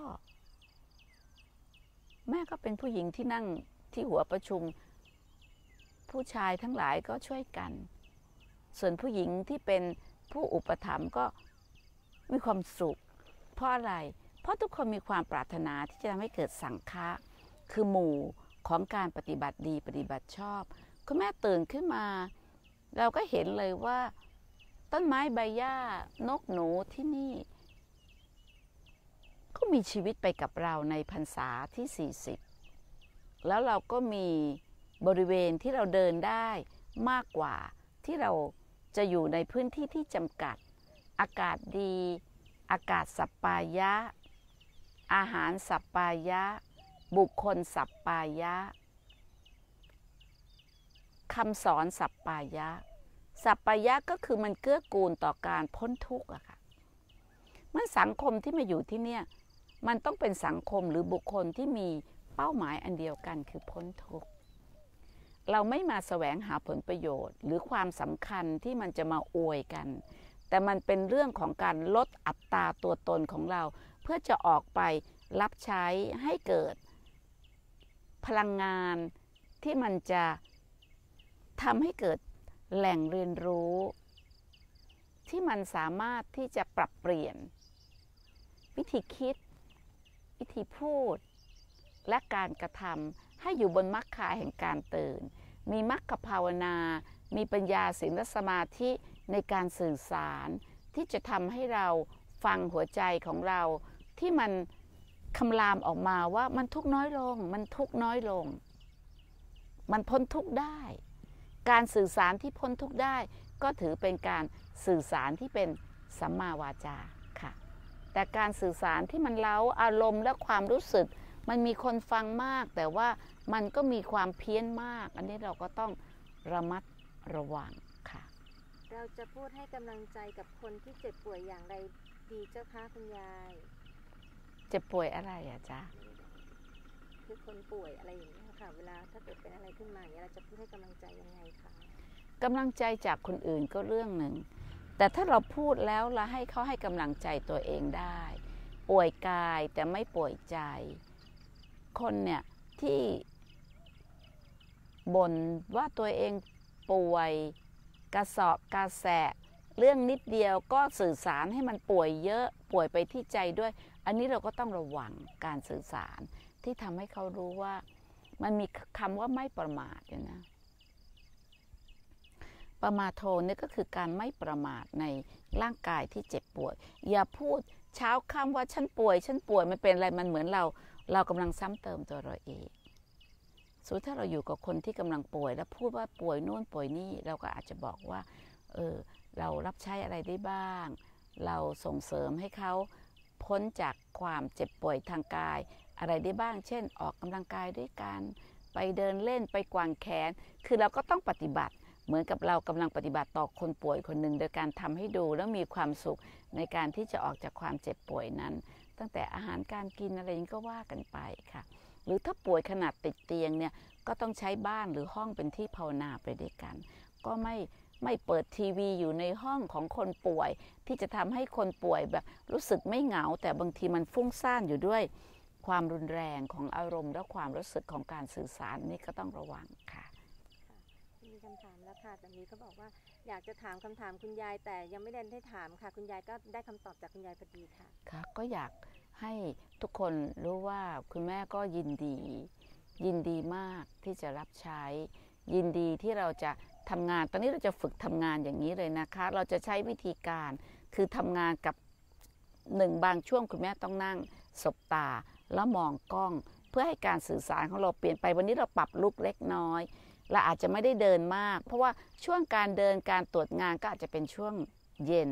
แม่ก็เป็นผู้หญิงที่นั่งที่หัวประชุม ผู้ชายทั้งหลายก็ช่วยกัน ส่วนผู้หญิงที่เป็นผู้อุปถัมภ์ก็มีความสุขเพราะอะไรเพราะทุกคนมีความปรารถนาที่จะทำให้เกิดสังฆะคือหมู่ของการปฏิบัติดี ปฏิบัติชอบ คุณแม่ตื่นขึ้นมา เราก็เห็นเลยว่าต้นไม้ใบหญ้านกหนูที่นี่ ก็มีชีวิตไปกับเราในพรรษาที่ 40 แล้วเราก็มีบริเวณที่เราเดินได้มากกว่าที่เราจะอยู่ในพื้นที่ที่จำกัด อากาศดีอากาศสัปปายะอาหารสัปปายะบุคคลสัปปายะคำสอนสัปปายะสัปปายะก็คือมันเกื้อกูลต่อการพ้นทุกข์อะค่ะเมื่อสังคมที่มาอยู่ที่เนี่ยมันต้องเป็นสังคมหรือบุคคลที่มีเป้าหมายอันเดียวกันคือพ้นทุกข์เราไม่มาแสวงหาผลประโยชน์ หรือความสำคัญที่มันจะมาอวยกัน แต่มันเป็นเรื่องของการลดอัตราตัวตนของเราพื่อจะออกไปรับใช้ให้เกิด พลังงานที่มันจะทำให้เกิดแหล่งเรียนรู้ ที่มันสามารถที่จะปรับเปลี่ยน วิธีคิด วิธีพูด และการกระทำให้อยู่บนมรรคาแห่งการตื่น มีมรรคภาวนา มีปัญญาศีลสมาธิในการสื่อสาร ที่จะทำให้เราฟังหัวใจของเราที่มันคำรามออกมาว่ามันทุกน้อยลง มันทุกน้อยลง มันพ้นทุกได้ การสื่อสารที่พ้นทุกได้ ก็ถือเป็นการสื่อสารที่เป็นสัมมาวาจาค่ะ แต่การสื่อสารที่มันเล้าอารมณ์และความรู้สึก มันมีคนฟังมาก แต่ว่ามันก็มีความเพี้ยนมาก อันนี้เราก็ต้องระมัดระวังค่ะ เราจะพูดให้กำลังใจกับคนที่เจ็บป่วยอย่างไรดีเจ้าคะคุณยายเจ็บป่วยอะไรอะจ๊ะคือคนป่วยอะไรอย่างเงี้ยค่ะเวลาถ้าเกิดเป็นอะไรขึ้นมาอย่างเงี้ยเราจะพูดให้กำลังใจยังไงคะกำลังใจจากคนอื่นก็เรื่องหนึ่ง แต่ถ้าเราพูดแล้วเราให้เขาให้กำลังใจตัวเองได้ ป่วยกายแต่ไม่ป่วยใจ คนเนี่ยที่บ่นว่าตัวเองป่วยกระสอบกระแสะ เรื่องนิดเดียวก็สื่อสารให้มันป่วยเยอะป่วยไปที่ใจด้วยอันนี้เราก็ต้องระวังการสื่อสารที่ทำให้เขารู้ว่ามันมีคำว่าไม่ประมาทนะ ประมาทโทนี่ก็คือการไม่ประมาทในร่างกายที่เจ็บป่วย อย่าพูดเช้าค่ำว่าฉันป่วยฉันป่วยมันเป็นอะไรมันเหมือนเรา เรากำลังซ้ำเติมตัวเราเองสูถ้าเราอยู่กับคนที่กำลังป่วย แล้วพูดว่าป่วยโน่นป่วยนี่เราก็อาจจะบอกว่าเออเรารับใช้อะไรได้บ้าง เราส่งเสริมให้เขาพ้นจากความเจ็บป่วยทางกาย อะไรได้บ้าง เช่น ออกกำลังกายด้วยการไปเดินเล่นไปกวางแขน คือเราก็ต้องปฏิบัติเหมือนกับเรากำลังปฏิบัติต่อคนป่วยคนหนึ่งโดยการทำให้ดูแล้วมีความสุขในการที่จะออกจากความเจ็บป่วยนั้น ตั้งแต่อาหารการกินอะไรนี้ก็ว่ากันไปค่ะ หรือถ้าป่วยขนาดติดเตียงเนี่ยก็ต้องใช้บ้านหรือห้องเป็นที่ภาวนาไปด้วยกัน ก็ไม่ไม่เปิดทีวีอยู่ในห้องของคนป่วยที่จะทำให้คนป่วยแบบรู้สึกไม่เหงาแต่บางทีมันฟุ้งซ่านอยู่ด้วยความรุนแรงของอารมณ์และความรู้สึกของการสื่อสารนี่ก็ต้องระวังค่ะมีคำถามแล้วค่ะแต่นี้ก็บอกว่าอยากจะถามคำถามคุณยาย แต่ยังไม่ได้ได้ถามค่ะ คุณยายก็ได้คำตอบจากคุณยายพอดีค่ะค่ะก็อยากให้ทุกคนรู้ว่าคุณแม่ก็ยินดียินดีมากที่จะรับใช้ยินดีที่เราจะทำงานตอนนี้เราจะฝึกทำงานอย่างนี้เลยนะคะ เราจะใช้วิธีการคือทำงานกับหนึ่งบางช่วงคุณแม่ต้องนั่งสบตาแล้วมองกล้องเพื่อให้การสื่อสารของเราเปลี่ยนไป วันนี้เราปรับลุกเล็กน้อยเราอาจจะไม่ได้เดินมาก เพราะว่าช่วงการเดินการตรวจงานก็อาจจะเป็นช่วงเย็น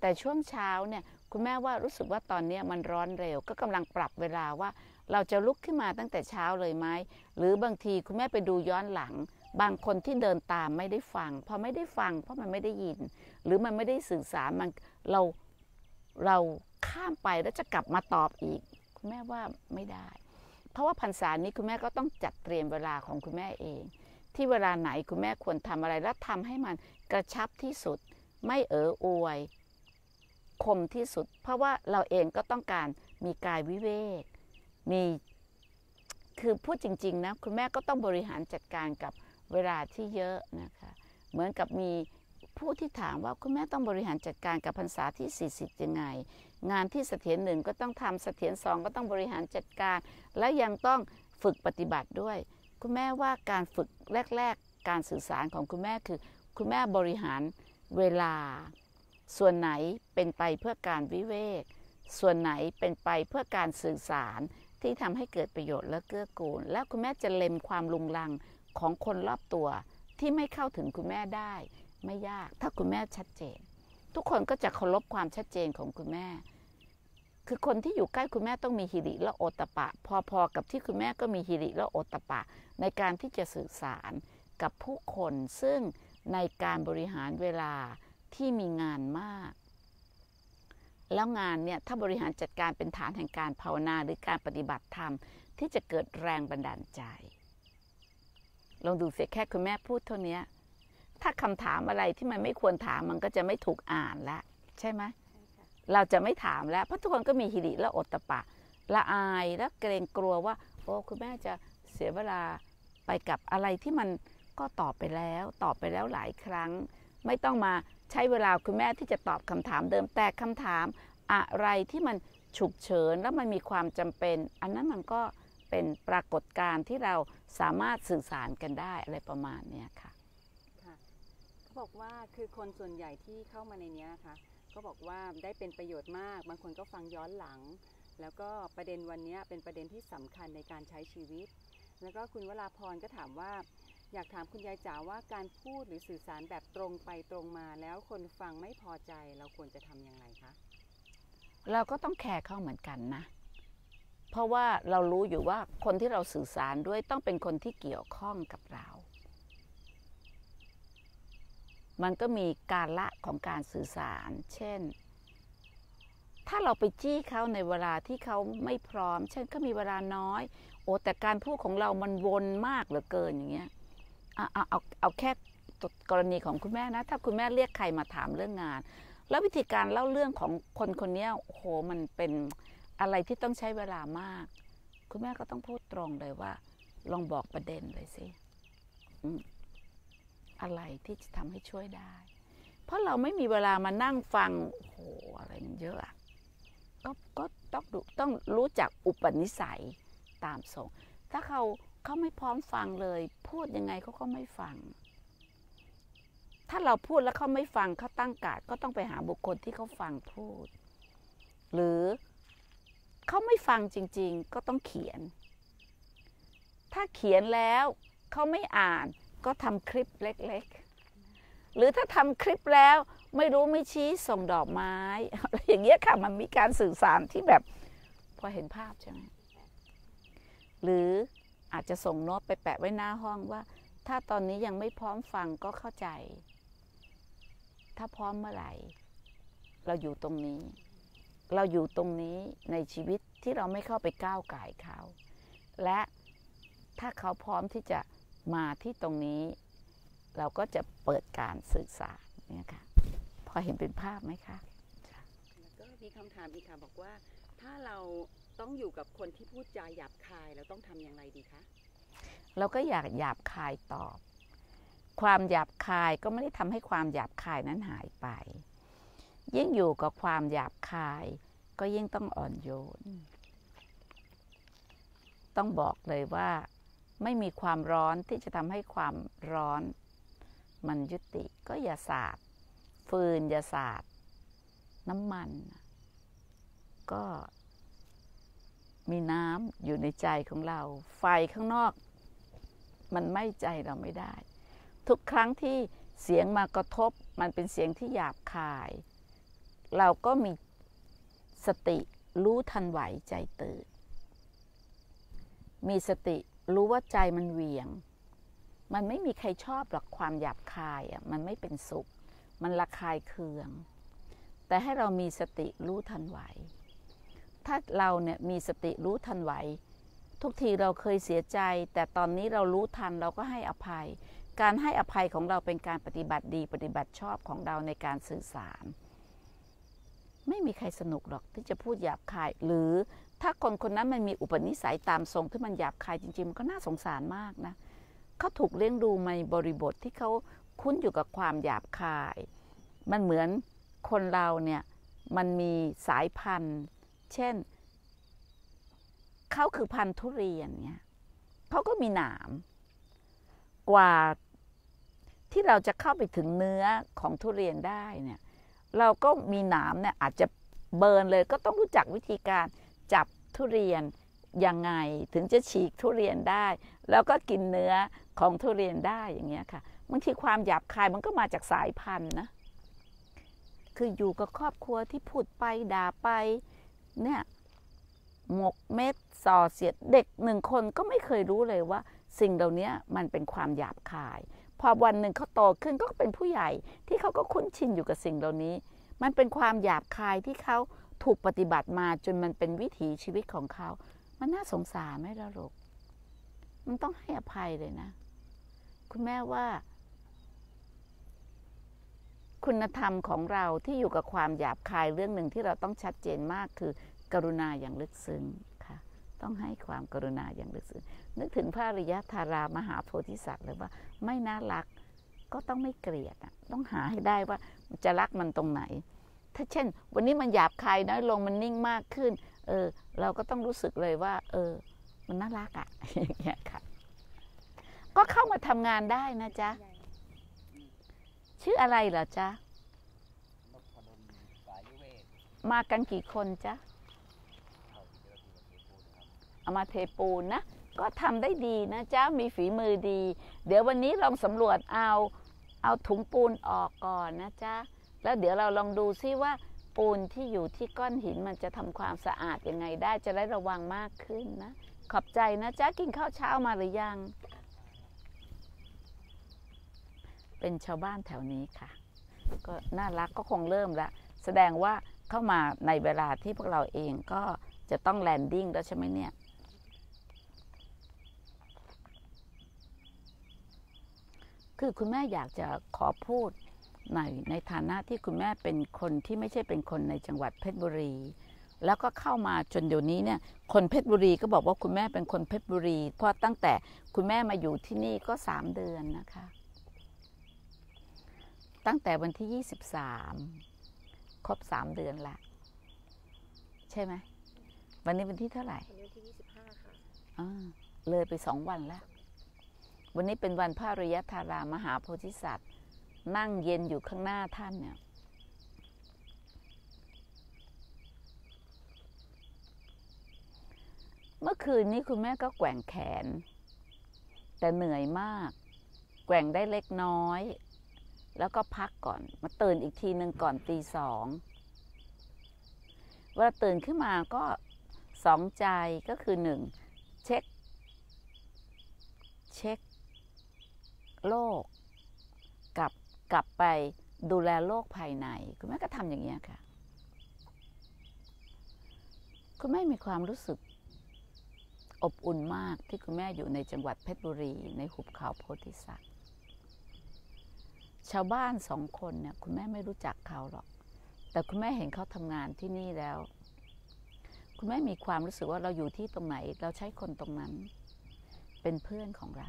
แต่ช่วงเช้าเนี่ยคุณแม่ว่ารู้สึกว่าตอนนี้มันร้อนเร็ว ก็กำลังปรับเวลาว่าเราจะลุกขึ้นมาตั้งแต่เช้าเลยไหมหรือบางทีคุณแม่ไปดูย้อนหลังบางคนที่เดินตามไม่ได้ฟัง พอไม่ได้ฟังเพราะมันไม่ได้ยิน หรือมันไม่ได้สื่อสารมันเราเราข้ามไปแล้วจะกลับมาตอบอีกคุณแม่ว่าไม่ได้ เพราะว่าพรรษานี้คุณแม่ก็ต้องจัดเตรียมเวลาของคุณแม่เอง ที่เวลาไหนคุณแม่ควรทำอะไร และทำให้มันกระชับที่สุดไม่เอออวย คมที่สุด เพราะว่าเราเองก็ต้องการมีกายวิเวกมีคือพูดจริง ๆ นะคุณแม่ก็ต้องบริหารจัดการกับเวลาที่เยอะนะคะ เหมือนกับมีผู้ที่ถามว่าคุณแม่ต้องบริหารจัดการกับพรรษาที่40ยังไง งานที่เสถียรหนึ่งก็ต้องทำเสถียรสองก็ต้องบริหารจัดการ และยังต้องฝึกปฏิบัติด้วย คุณแม่ว่าการฝึกแรกๆ การสื่อสารของคุณแม่คือ คุณแม่บริหารเวลาส่วนไหนเป็นไปเพื่อการวิเวก ส่วนไหนเป็นไปเพื่อการสื่อสารที่ทำให้เกิดประโยชน์และเกื้อกูล และคุณแม่จะเล็มความลุงลังของคนรอบตัวที่ไม่เข้าถึงคุณแม่ได้ ไม่ยากถ้าคุณแม่ชัดเจน ทุกคนก็จะเคารพความชัดเจนของคุณแม่ คือคนที่อยู่ใกล้คุณแม่ต้องมีฮิริ และโอตปะพอๆกับที่คุณแม่ก็มีฮิริและโอตปะ ในการที่จะสื่อสารกับผู้คนซึ่งในการบริหารเวลาที่มีงานมาก แล้วงานเนี่ยถ้าบริหารจัดการเป็นฐานแห่งการภาวนาหรือการปฏิบัติธรรมที่จะเกิดแรงบันดาลใจลองดูเสียแค่คุณแม่พูดเท่านี้ ถ้าคำถามอะไรที่มันไม่ควรถามมันก็จะไม่ถูกอ่านละ ใช่ไหม เราจะไม่ถามแล้ว เพราะทุกคนก็มีหิริและอดตะปะ ละอายและเกรงกลัวว่า โอ้คุณแม่จะเสียเวลาไปกับอะไรที่มันก็ตอบไปแล้ว ตอบไปแล้วหลายครั้ง ไม่ต้องมาใช้เวลาคุณแม่ที่จะตอบคำถามเดิมแต่คำถาม อะไรที่มันฉุกเฉินแล้วมันมีความจำเป็น อันนั้นมันก็เป็นปรากฏการณ์ที่เราสามารถสื่อสารกันได้อะไรประมาณเนี้ยค่ะเขาบอกว่าคือคนส่วนใหญ่ที่เข้ามาในเนี้ยค่ะก็บอกว่าได้เป็นประโยชน์มาก บางคนก็ฟังย้อนหลัง แล้วก็ประเด็นวันนี้เป็นประเด็นที่สำคัญในการใช้ชีวิต แล้วก็คุณวราพรก็ถามว่าอยากถามคุณยายจ๋าว่าการพูดหรือสื่อสารแบบตรงไปตรงมา แล้วคนฟังไม่พอใจเราควรจะทำอย่างไรคะเราก็ต้องแคร์เขาเหมือนกันนะเพราะว่าเรารู้อยู่ว่าคนที่เราสื่อสารด้วยต้องเป็นคนที่เกี่ยวข้องกับเรา มันก็มีการละของการสื่อสาร เช่น ถ้าเราไปจี้เขาในเวลาที่เขาไม่พร้อม เช่นเขามีเวลาน้อย โอ้แต่การพูดของเรามันวนมากเหลือเกินอย่างเงี้ยเอาเอาเอา เอา แค่กรณีของคุณแม่นะ ถ้าคุณแม่เรียกใครมาถามเรื่องงาน แล้ววิธีการเล่าเรื่องของคนคนนี้โอ้โหมันเป็นอะไรที่ต้องใช้เวลามาก คุณแม่ก็ต้องพูดตรงเลยว่า ลองบอกประเด็นเลยสิอะไรที่จะทำให้ช่วยได้ เพราะเราไม่มีเวลามานั่งฟัง โอ้โหอะไรมันเยอะก็ก็ต้องต้องรู้จักอุปนิสัยตามส่ง ถ้าเขาเขาไม่พร้อมฟังเลย พูดยังไงเขาก็ไม่ฟัง ถ้าเราพูดแล้วเขาไม่ฟังเขาตั้งกาดก็ต้องไปหาบุคคลที่เขาฟังพูด หรือเขาไม่ฟังจริงๆก็ต้องเขียน ถ้าเขียนแล้วเขาไม่อ่านก็ทำคลิปเล็กๆ หรือถ้าทำคลิปแล้วไม่รู้ไม่ชี้ส่งดอกไม้ อย่างเงี้ยค่ะมันมีการสื่อสารที่แบบพอเห็นภาพใช่ไหมหรืออาจจะส่งโน้ตไปแปะไว้หน้าห้องว่า ถ้าตอนนี้ยังไม่พร้อมฟังก็เข้าใจ ถ้าพร้อมเมื่อไหร่ เราอยู่ตรงนี้เราอยู่ตรงนี้ในชีวิตที่เราไม่เข้าไปก้าวไก่เขา และถ้าเขาพร้อมที่จะมาที่ตรงนี้ เราก็จะเปิดการศึกษาเนี่ยค่ะพอเห็นเป็นภาพไหมคะแล้วก็มีคำถามอีกค่ะบอกว่าถ้าเราต้องอยู่กับคนที่พูดจาหยาบคายเราต้องทำอย่างไรดีคะเราก็อยากหยาบคายตอบ ความหยาบคายก็ไม่ได้ทำให้ความหยาบคายนั้นหายไปยิ่งอยู่กับความหยาบคายก็ยิ่งต้องอ่อนโยน ต้องบอกเลยว่า ไม่มีความร้อนที่จะทำให้ความร้อน มันยุติ ก็อย่าสาดฟืน อย่าสาดน้ำมัน ก็มีน้ำอยู่ในใจของเรา ไฟข้างนอก มันไม่ใจเราไม่ได้ ทุกครั้งที่เสียงมากระทบ มันเป็นเสียงที่หยาบคายเราก็มีสติรู้ทันไหวใจตื่นมีสติรู้ว่าใจมันเวียง มันไม่มีใครชอบหรอกความหยาบคายอ่ะ มันไม่เป็นสุข มันระคายเคือง แต่ให้เรามีสติรู้ทันไหว ถ้าเราเนี่ยมีสติรู้ทันไหว ทุกทีเราเคยเสียใจ แต่ตอนนี้เรารู้ทันเราก็ให้อภัย การให้อภัยของเราเป็นการปฏิบัติดี ปฏิบัติชอบของเราในการสื่อสารไม่มีใครสนุกหรอกที่จะพูด หยาบคายหรือถ้าคนคนนั้นมันมีอุปนิสัยตามทรงที่มันหยาบคายจริง ๆ มันก็น่าสงสารมากนะเขาถูกเลี้ยงดูมาบริบทที่เขาคุ้นอยู่กับความหยาบคาย มันเหมือนคนเราเนี่ยมันมีสายพันธุ์ เช่นเขาคือพันธุ์ทุเรียนเนี่ยเขาก็มีหนามกว่าที่เราจะเข้าไปถึงเนื้อของทุเรียนได้เนี่ยเราก็มีหนามเนี่ยอาจจะเบิร์นเลยก็ต้องรู้จักวิธีการจับทุเรียนยังไง ถึงจะฉีกทุเรียนได้ แล้วก็กินเนื้อของทุเรียนได้อย่างเงี้ยค่ะบางทีความ หยาบคายมันก็มาจากสายพันธุ์นะคืออยู่กับครอบครัวที่พูดไปด่าไปเนี่ยหมกเม็ดส่อเสียดเด็กหนึ่งคนก็ไม่เคยรู้เลยว่า สิ่งเหล่านี้มันเป็นความหยาบคายพอวันหนึ่งเขาโตขึ้นก็เป็นผู้ใหญ่ที่เขาก็คุ้นชินอยู่กับสิ่งเหล่านี้ มันเป็นความหยาบคายที่เขาถูกปฏิบัติมาจนมันเป็นวิถีชีวิตของเขา มันน่าสงสารไหมล่ะลูกมันต้องให้อภัยเลยนะ คุณแม่ว่า คุณธรรมของเราที่อยู่กับความหยาบคายเรื่องหนึ่งที่เราต้องชัดเจนมากคือกรุณาอย่างลึกซึ้งต้องให้ความกรุณาอย่างลึกซึ้งนึกถึงพระอริยธารามหาโพธิสัตว์เลยว่าไม่น่ารักก็ต้องไม่เกลียดต้องหาให้ได้ว่าจะรักมันตรงไหน ถ้าเช่น วันนี้มันหยาบคายน้อยลงมันนิ่งมากขึ้น เออ เราก็ต้องรู้สึกเลยว่า เออ มันน่ารักอะ่ะอย่างเงี้ยค่ะ ก็เข้ามาทำงานได้นะจ๊ะ ชื่ออะไรเหรอจ๊ะมากันกี่คนจ๊ะเอามาเทปูนนะ ก็ทำได้ดีนะเจ้ามีฝีมือดี เดี๋ยววันนี้ลองสำรวจเอา เอาถุงปูนออกก่อนนะจ๊ะ แล้วเดี๋ยวเราลองดูซิว่าปูนที่อยู่ที่ก้อนหินมันจะทำความสะอาดยังไง ได้ จะได้ระวังมากขึ้นนะ ขอบใจนะจ๊ะ กินข้าวเช้ามาหรือยัง เป็นชาวบ้านแถวนี้ค่ะ ก็น่ารักก็คงเริ่มละ แสดงว่าเข้ามาในเวลาที่พวกเราเองก็จะต้องแลนดิ้งแล้วใช่ไหมเนี่ยคือคุณแม่อยากจะขอพูด ในในฐานะที่คุณแม่เป็นคนที่ไม่ใช่เป็นคนในจังหวัดเพชรบุรี แล้วก็เข้ามาจนเดี๋ยวนี้เนี่ย คนเพชรบุรีก็บอกว่าคุณแม่เป็นคนเพชรบุรีเพราะตั้งแต่คุณแม่มาอยู่ที่นี่ก็สามเดือนนะคะ ตั้งแต่วันที่ยี่สิบสามครบสามเดือนละใช่ไหมวันนี้วันที่เท่าไหร่วันที่ยี่สิบห้าค่ะอ่าเลยไปสองวันแล้ววันนี้เป็น วันพระริยธารามหาโพธิสัตว์ นั่งเย็นอยู่ข้างหน้าท่านเนี่ยเมื่อคืนนี้คุณแม่ก็แกว่งแขน แต่เหนื่อยมาก แกว่งได้เล็กน้อย แล้วก็พักก่อน มาตื่นอีกทีหนึ่งก่อนตีสองเวลาตื่นขึ้นมาก็สองใจก็คือหนึ่งเช็คเช็คโลกกลับกลับไปดูแลโลกภายในคุณแม่ก็ทำอย่างนี้ค่ะคุณแม่มีความรู้สึกอบอุ่นมากที่คุณแม่อยู่ในจังหวัดเพชรบุรีในหุบเขาโพธิสัตว์ ชาวบ้านสองคนเนี่ย คุณแม่ไม่รู้จักเขาหรอก แต่คุณแม่เห็นเขาทำงานที่นี่แล้ว คุณแม่มีความรู้สึกว่าเราอยู่ที่ตรงไหนเราใช้คนตรงนั้น เป็นเพื่อนของเรา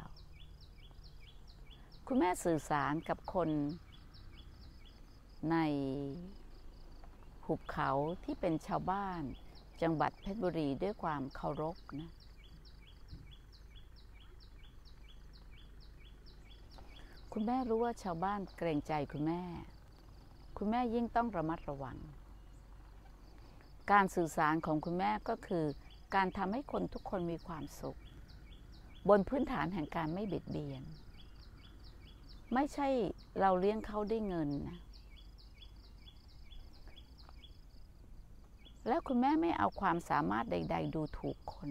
คุณแม่สื่อสารกับคนในหุบเขาที่เป็นชาวบ้าน จังหวัดเพชรบุรีด้วยความเคารพนะ คุณแม่รู้ว่าชาวบ้านเกรงใจคุณแม่ คุณแม่ยิ่งต้องระมัดระวัง การสื่อสารของคุณแม่ก็คือการทำให้คนทุกคนมีความสุข บนพื้นฐานแห่งการไม่บิดเบียนไม่ใช่เราเลี้ยงเขาได้เงินนะ แล้วคุณแม่ไม่เอาความสามารถใด ๆ ดูถูกคน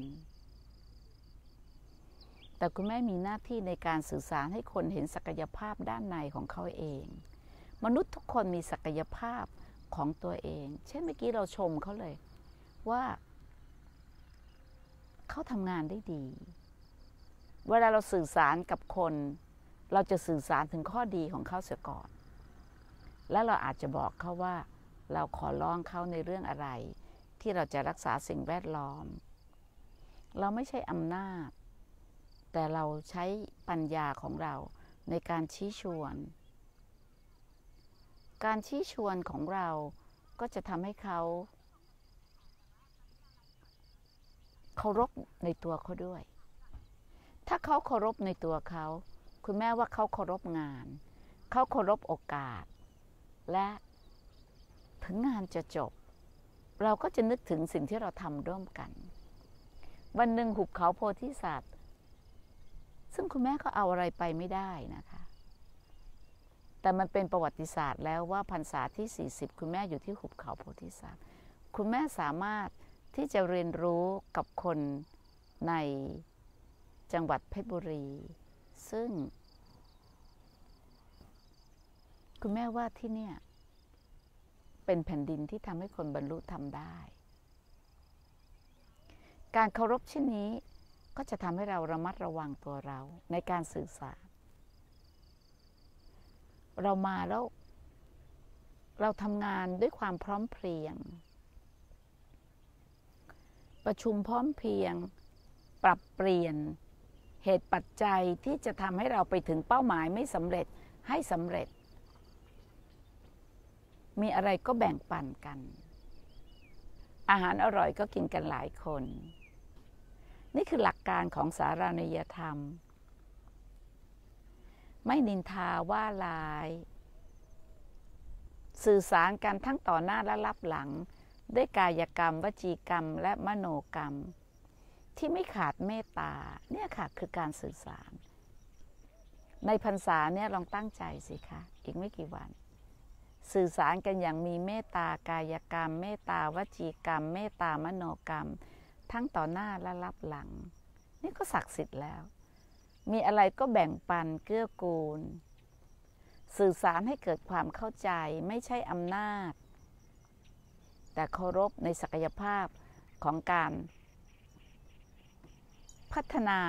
แต่คุณแม่มีหน้าที่ในการสื่อสารให้คนเห็นศักยภาพด้านในของเขาเอง มนุษย์ทุกคนมีศักยภาพของตัวเอง เช่นเมื่อกี้เราชมเขาเลย ว่า เขาทำงานได้ดี เวลาเราสื่อสารกับคนเราจะสื่อสารถึงข้อดีของเขาเสียก่อน แล้วเราอาจจะบอกเขาว่า เราขอร้องเขาในเรื่องอะไร ที่เราจะรักษาสิ่งแวดล้อม เราไม่ใช่อำนาจ แต่เราใช้ปัญญาของเราในการชี้ชวน การชี้ชวนของเราก็จะทำให้เขา เคารพในตัวเขาด้วย ถ้าเขาเคารพในตัวเขาคุณแม่ว่าเขาเคารพงาน เขาเคารพโอกาส และถึงงานจะจบ เราก็จะนึกถึงสิ่งที่เราทำร่วมกัน วันหนึ่งหุบเขาโพธิสัตว์ ซึ่งคุณแม่ก็เอา อะไรไปไม่ได้นะคะ แต่มันเป็นประวัติศาสตร์แล้วว่าพรรษาที่40คุณแม่อยู่ที่หุบเขาโพธิสัตว์คุณแม่สามารถที่จะเรียนรู้กับคนในจังหวัดเพชรบุรี ซึ่งคุณแม่ว่าที่เนี่ยเป็นแผ่นดินที่ทำให้คนบรรลุทำได้ การเคารพเช่นนี้ก็จะทำให้เราระมัดระวังตัวเราในการสื่อสาร เรามาแล้วเราทำงานด้วยความพร้อมเพรียง ประชุมพร้อมเพรียงปรับเปลี่ยนเหตุปัจจัยที่จะทำให้เราไปถึงเป้าหมายไม่สำเร็จให้สำเร็จมีอะไรก็แบ่งปันกัน อาหารอร่อยก็กินกันหลายคน นี่คือหลักการของสารานิยธรรม ไม่นินทาว่าลาย สื่อสารกันทั้งต่อหน้าและรับหลัง ด้วยกายกรรมวจีกรรมและมโนกรรม ที่ไม่ขาดเมตตา เนี่ยค่ะคือการสื่อสาร ในพรรษาเนี่ยลองตั้งใจสิคะ อีกไม่กี่วันสื่อสารกันอย่างมีเมตตากายกรรมเมตตาวจีกรรมเมตตามโนกรรม ทั้งต่อหน้าและรับหลัง นี่ก็ศักดิ์สิทธิ์แล้ว มีอะไรก็แบ่งปันเกื้อกูล สื่อสารให้เกิดความเข้าใจไม่ใช่อำนาจ แต่เคารพในศักยภาพของการ พัฒนา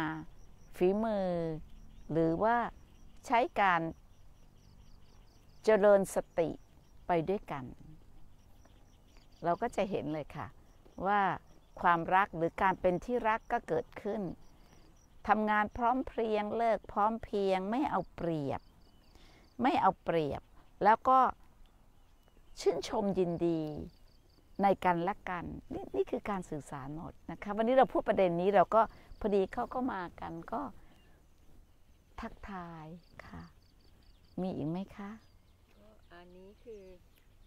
ฝีมือ หรือว่าใช้การเจริญสติไปด้วยกัน เราก็จะเห็นเลยค่ะว่าความรักหรือการเป็นที่รักก็เกิดขึ้นทำงานพร้อมเพรียงเลิกพร้อมเพียง ไม่เอาเปรียบ ไม่เอาเปรียบ แล้วก็ชื่นชมยินดีในกันและกันนนี่คือการสื่อสารหมดนะคะวันนี้เราพูดประเด็นนี้เราก็พอดีเขาก็มากันก็ ทักทายค่ะ มีอีกไหมคะณนี้คือ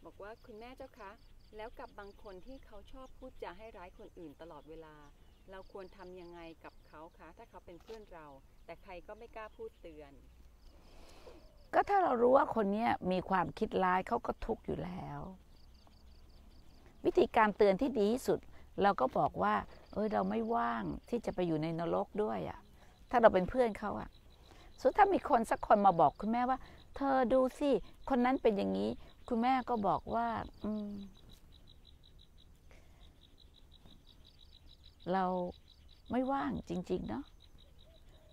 บอกว่าคุณแม่เจ้าคะ แล้วกับบางคนที่เขาชอบพูดจาให้ร้ายคนอื่นตลอดเวลา เราควรทำยังไงกับเขาคะถ้าเขาเป็นเพื่อนเรา แต่ใครก็ไม่กล้าพูดเตือน ก็ถ้าเรารู้ว่าคนนี้มีความคิดร้ายเขาก็ทุกข์อยู่แล้ว วิธีการเตือนที่ดีที่สุดเราก็บอกว่าเอ้ยเราไม่ว่างที่จะไปอยู่ในนรกด้วยอะ่ะถ้าเราเป็นเพื่อนเขาอะ่ะ สุดถ้ามีคนสักคนมาบอกคุณแม่ว่าเธอดูสิ คนนั้นเป็นอย่างนี้ คุณแม่ก็บอกว่า อืมเราไม่ว่างจริงๆเนาะ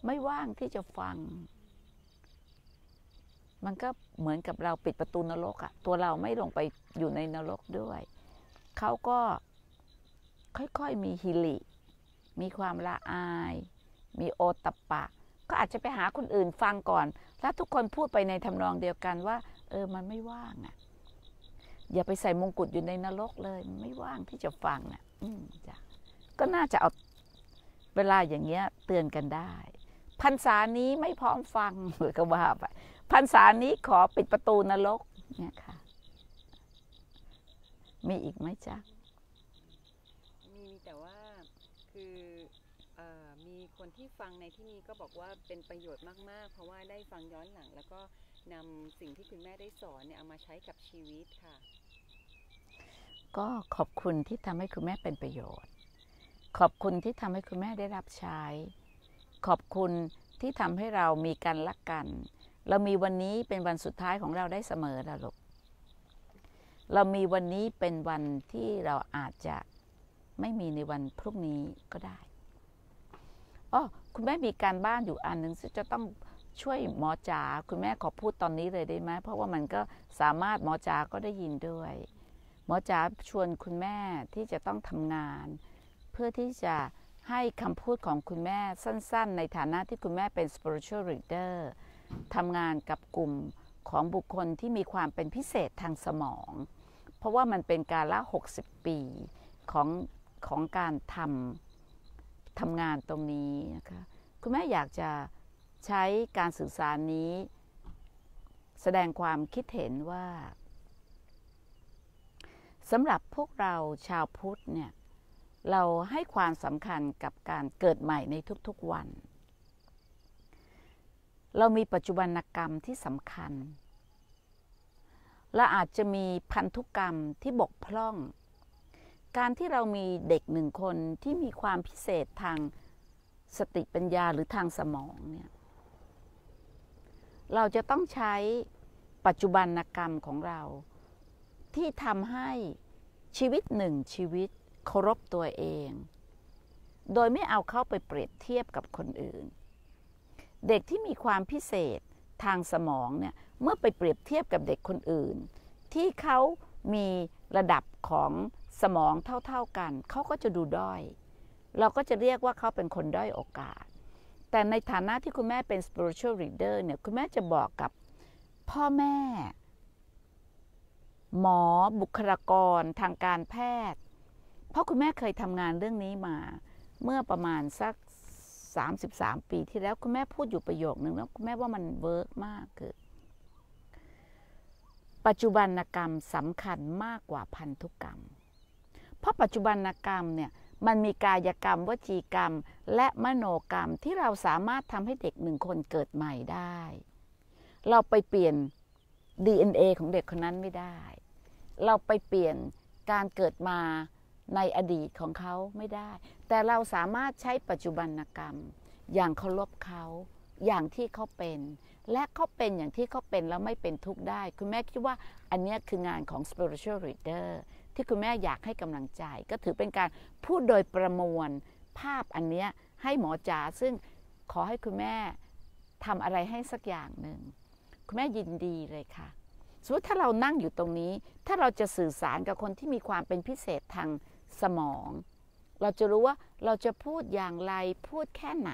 ไม่ว่างที่จะฟัง มันก็เหมือนกับเราปิดประตูนรกอะตัวเราไม่ลงไปอยู่ในนรกด้วย เขาก็ค่อยๆมีฮิลิมีความละอาย มีโอตปะก็อาจจะไปหาคนอื่นฟังก่อน แล้วทุกคนพูดไปในทำนองเดียวกันว่าเออมันไม่ว่างอะ่ะ อย่าไปใส่มงกุฎอยู่ในนรกเลย ไม่ว่างที่จะฟังอะ่ะ อืมจ้ะก็น่าจะเอาเวลาอย่างเงี้ยเตือนกันได้พรรษานี้ไม่พร้อมฟังหรือก็ว่าไปพรรษานี้ขอปิดประตูนรก เนี่ยค่ะมีอีกไหมจ๊ะที่ฟัง ในที่นี้ก็บอกว่าเป็นประโยชน์มากๆ เพราะว่าได้ฟังย้อนหลัง แล้วก็นำสิ่งที่คุณแม่ได้สอนเนี่ยเอามาใช้กับชีวิตค่ะ ก็ขอบคุณที่ทำให้คุณแม่เป็นประโยชน์ ขอบคุณที่ทำให้คุณแม่ได้รับใช้ ขอบคุณที่ทำให้เรามีกันรักกัน เรามีวันนี้เป็นวันสุดท้ายของเราได้เสมอละลูกเรามีวันนี้เป็นวันที่เราอาจจะไม่มีในวันพรุ่งนี้ก็ได้อ๋อ คุณแม่มีการบ้านอยู่อันหนึ่งจะต้องช่วยหมอจ๋าคุณแม่ขอพูดตอนนี้เลยได้ไหมเพราะว่ามันก็สามารถหมอจ๋าก็ได้ยินด้วย หมอจ๋าชวนคุณแม่ที่จะต้องทำงาน เพื่อที่จะให้คำพูดของคุณแม่สั้น ๆ ในฐานะที่คุณแม่เป็น spiritual reader ทำงานกับกลุ่มของบุคคลที่มีความเป็นพิเศษทางสมอง เพราะว่ามันเป็นการละ 60 ปีของของการทำทำงานตรงนี้นะคะ คุณแม่อยากจะใช้การสื่อสารนี้ แสดงความคิดเห็นว่าสำหรับพวกเราชาวพุทธเนี่ย เราให้ความสำคัญกับการเกิดใหม่ในทุกๆวัน เรามีปัจจุบันกรรมที่สำคัญ และอาจจะมีพันธุกรรมที่บกพร่องการที่เรามีเด็กหนึ่งคนที่มีความพิเศษทางสติปัญญาหรือทางสมองเนี่ย เราจะต้องใช้ปัจจุบันกรรมของเรา ที่ทำให้ชีวิตหนึ่งชีวิตเคารพตัวเอง โดยไม่เอาเข้าไปเปรียบเทียบกับคนอื่น เด็กที่มีความพิเศษทางสมองเนี่ย เมื่อไปเปรียบเทียบกับเด็กคนอื่น ที่เขามีระดับของสมองเท่าๆกัน เขาก็จะดูด้อย เราก็จะเรียกว่าเขาเป็นคนด้อยโอกาส แต่ในฐานะที่คุณแม่เป็น spiritual reader เนี่ย คุณแม่จะบอกกับพ่อแม่ หมอบุคลากรทางการแพทย์ เพราะคุณแม่เคยทำงานเรื่องนี้มา เมื่อประมาณสัก 33 ปีที่แล้ว คุณแม่พูดอยู่ประโยคนึงแล้วคุณแม่ว่ามันเวิร์กมากคือปัจจุบันกรรมสำคัญมากกว่าพันธุกรรมเพราะปัจจุบันกรรมเนี่ยมันมีกายกรรม วจีกรรม และมโนกรรมที่เราสามารถทำให้เด็กหนึ่งคนเกิดใหม่ได้ เราไปเปลี่ยน DNA ของเด็กคนนั้นไม่ได้ เราไปเปลี่ยนการเกิดมาในอดีตของเขาไม่ได้ แต่เราสามารถใช้ปัจจุบันกรรม อย่างเคารพเขาอย่างที่เขาเป็น และเขาเป็นอย่างที่เขาเป็นแล้วไม่เป็นทุกข์ได้คุณแม่คิดว่าอันนี้คืองานของ spiritual reader ที่คุณแม่อยากให้กำลังใจ ก็ถือเป็นการพูดโดยประมวลภาพอันนี้ให้หมอจ๋าซึ่งขอให้คุณแม่ ทำอะไรให้สักอย่างหนึ่ง คุณแม่ยินดีเลยค่ะ สมมติถ้าเรานั่งอยู่ตรงนี้ ถ้าเราจะสื่อสารกับคนที่มีความเป็นพิเศษทางสมอง เราจะรู้ว่าเราจะพูดอย่างไรพูดแค่ไหน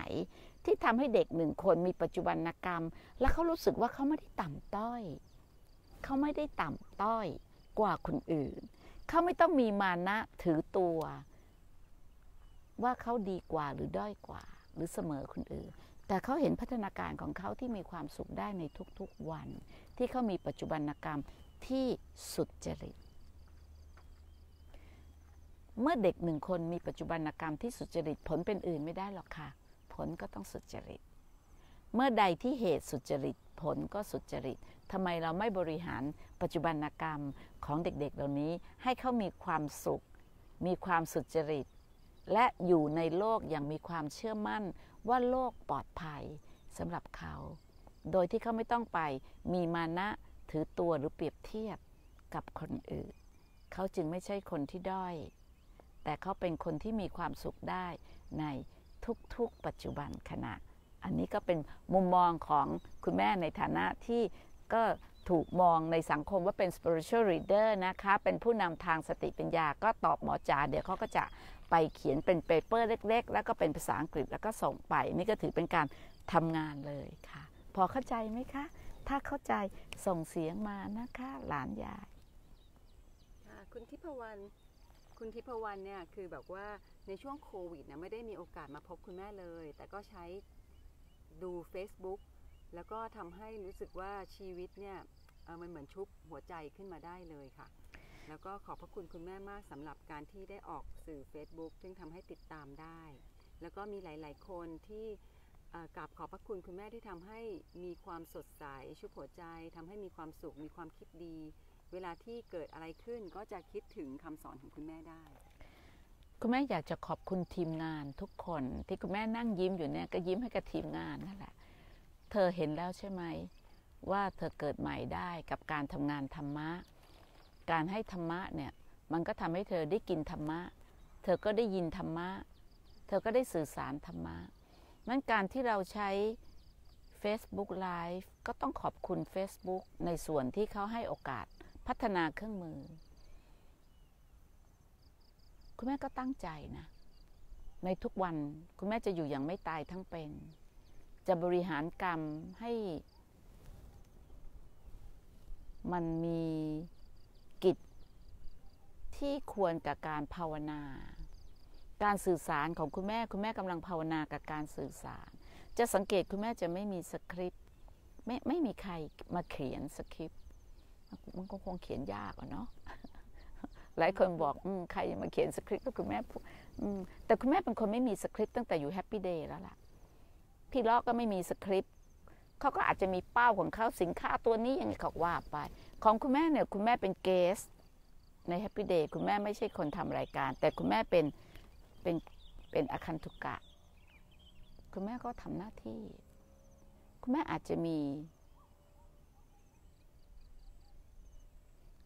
ที่ทำให้เด็กหนึ่งคนมีปัจจุบันกรรม และเขารู้สึกว่าเขาไม่ได้ต่ำต้อยเขาไม่ได้ต่ำต้อยกว่าคนอื่นเขาไม่ต้องมีมานะถือตัว ว่าเขาดีกว่าหรือด้อยกว่าหรือเสมอคนอื่น แต่เขาเห็นพัฒนาการของเขาที่มีความสุขได้ในทุกๆวัน ที่เขามีปัจจุบันกรรมที่สุดจริต เมื่อเด็กหนึ่งคนมีปัจจุบันกรรมที่สุจริตผลเป็นอื่นไม่ได้หรอกค่ะ ผลก็ต้องสุจริต เมื่อใดที่เหตุสุจริตผลก็สุจริตทำไมเราไม่บริหารปัจจุบันกรรมของเด็กๆเหล่านี้ให้เขามีความสุข มีความสุจริต และอยู่ในโลกอย่างมีความเชื่อมั่นว่าโลกปลอดภัยสำหรับเขา โดยที่เขาไม่ต้องไปมีมานะถือตัวหรือเปรียบเทียบกับคนอื่น เขาจึงไม่ใช่คนที่ด้อย แต่เขาเป็นคนที่มีความสุขได้ในทุกๆปัจจุบันขณะ อันนี้ก็เป็นมุมมองของคุณแม่ในฐานะที่ก็ถูกมองในสังคมว่าเป็น spiritual reader นะคะ เป็นผู้นำทางสติปัญญา ก็ตอบหมอจาเดี๋ยวเขาก็จะไปเขียนเป็นเปเปอร์เล็ก ๆ แล้วก็เป็นภาษาอังกฤษแล้วก็ส่งไป นี่ก็ถือเป็นการทำงานเลยค่ะ พอเข้าใจไหมคะ ถ้าเข้าใจส่งเสียงมานะคะ หลานยาย คุณทิพวรรณ คุณทิพวรรณเนี่ยคือแบบว่าในช่วงโควิดนะไม่ได้มีโอกาสมาพบคุณแม่เลย แต่ก็ใช้ดู Facebook แล้วก็ทำให้รู้สึกว่าชีวิตเนี่ยมันเหมือนชุบหัวใจขึ้นมาได้เลยค่ะ แล้วก็ขอบพระคุณคุณแม่มากสำหรับการที่ได้ออกสื่อ Facebook ซึ่งทำให้ติดตามได้ แล้วก็มีหลาย ๆ คนที่กราบขอบพระคุณคุณแม่ที่ทำให้มีความสดใส ชุบหัวใจทำให้มีความสุข มีความคิดดี เวลาที่เกิดอะไรขึ้นก็จะคิดถึงคำสอนของคุณแม่ได้ คุณแม่อยากจะขอบคุณทีมงานทุกคนที่คุณแม่นั่งยิ้มอยู่เนี่ยก็ยิ้มให้กับทีมงานนั่นแหละเธอเห็นแล้วใช่ไหม ว่าเธอเกิดใหม่ได้กับการทำงานธรรมะ การให้ธรรมะเนี่ย มันก็ทำให้เธอได้กินธรรมะ เธอก็ได้ยินธรรมะ เธอก็ได้สื่อสารธรรมะมันการที่เราใช้ Facebook Live ก็ต้องขอบคุณ Facebook ในส่วนที่เขาให้โอกาสพัฒนาเครื่องมือ คุณแม่ก็ตั้งใจนะ ในทุกวันคุณแม่จะอยู่อย่างไม่ตายทั้งเป็นจะบริหารกรรมให้ มันมีกิจที่ควรกับการภาวนา การสื่อสารของคุณแม่ คุณแม่กำลังภาวนากับการสื่อสารจะสังเกตคุณแม่จะไม่มีสคริปต์ไม่ไม่มีใครมาเขียนสคริปต์มันก็คงเขียนยากอะเนาะหลายคนบอกอใครมาเขียนสคริปต์ก็คุณแม่แต่คุณแม่เป็นคนไม่มีสคริปต์ตั้งแต่อยู่แฮปปี้เดย์แล้วล่ะพี่ล้อก็ไม่มีสคริปต์เขาก็อาจจะมีเป้าของเขาสินค้าตัวนี้ยังไงเขาว่าไปของคุณแม่เนี่ยคุณแม่เป็นเกสในแฮปปี้เดย์คุณแม่ไม่ใช่คนทำรายการแต่คุณแม่เป็นเป็นเป็นอคันทุกะคุณแม่ก็ทำหน้าที่ คุณแม่อาจจะมี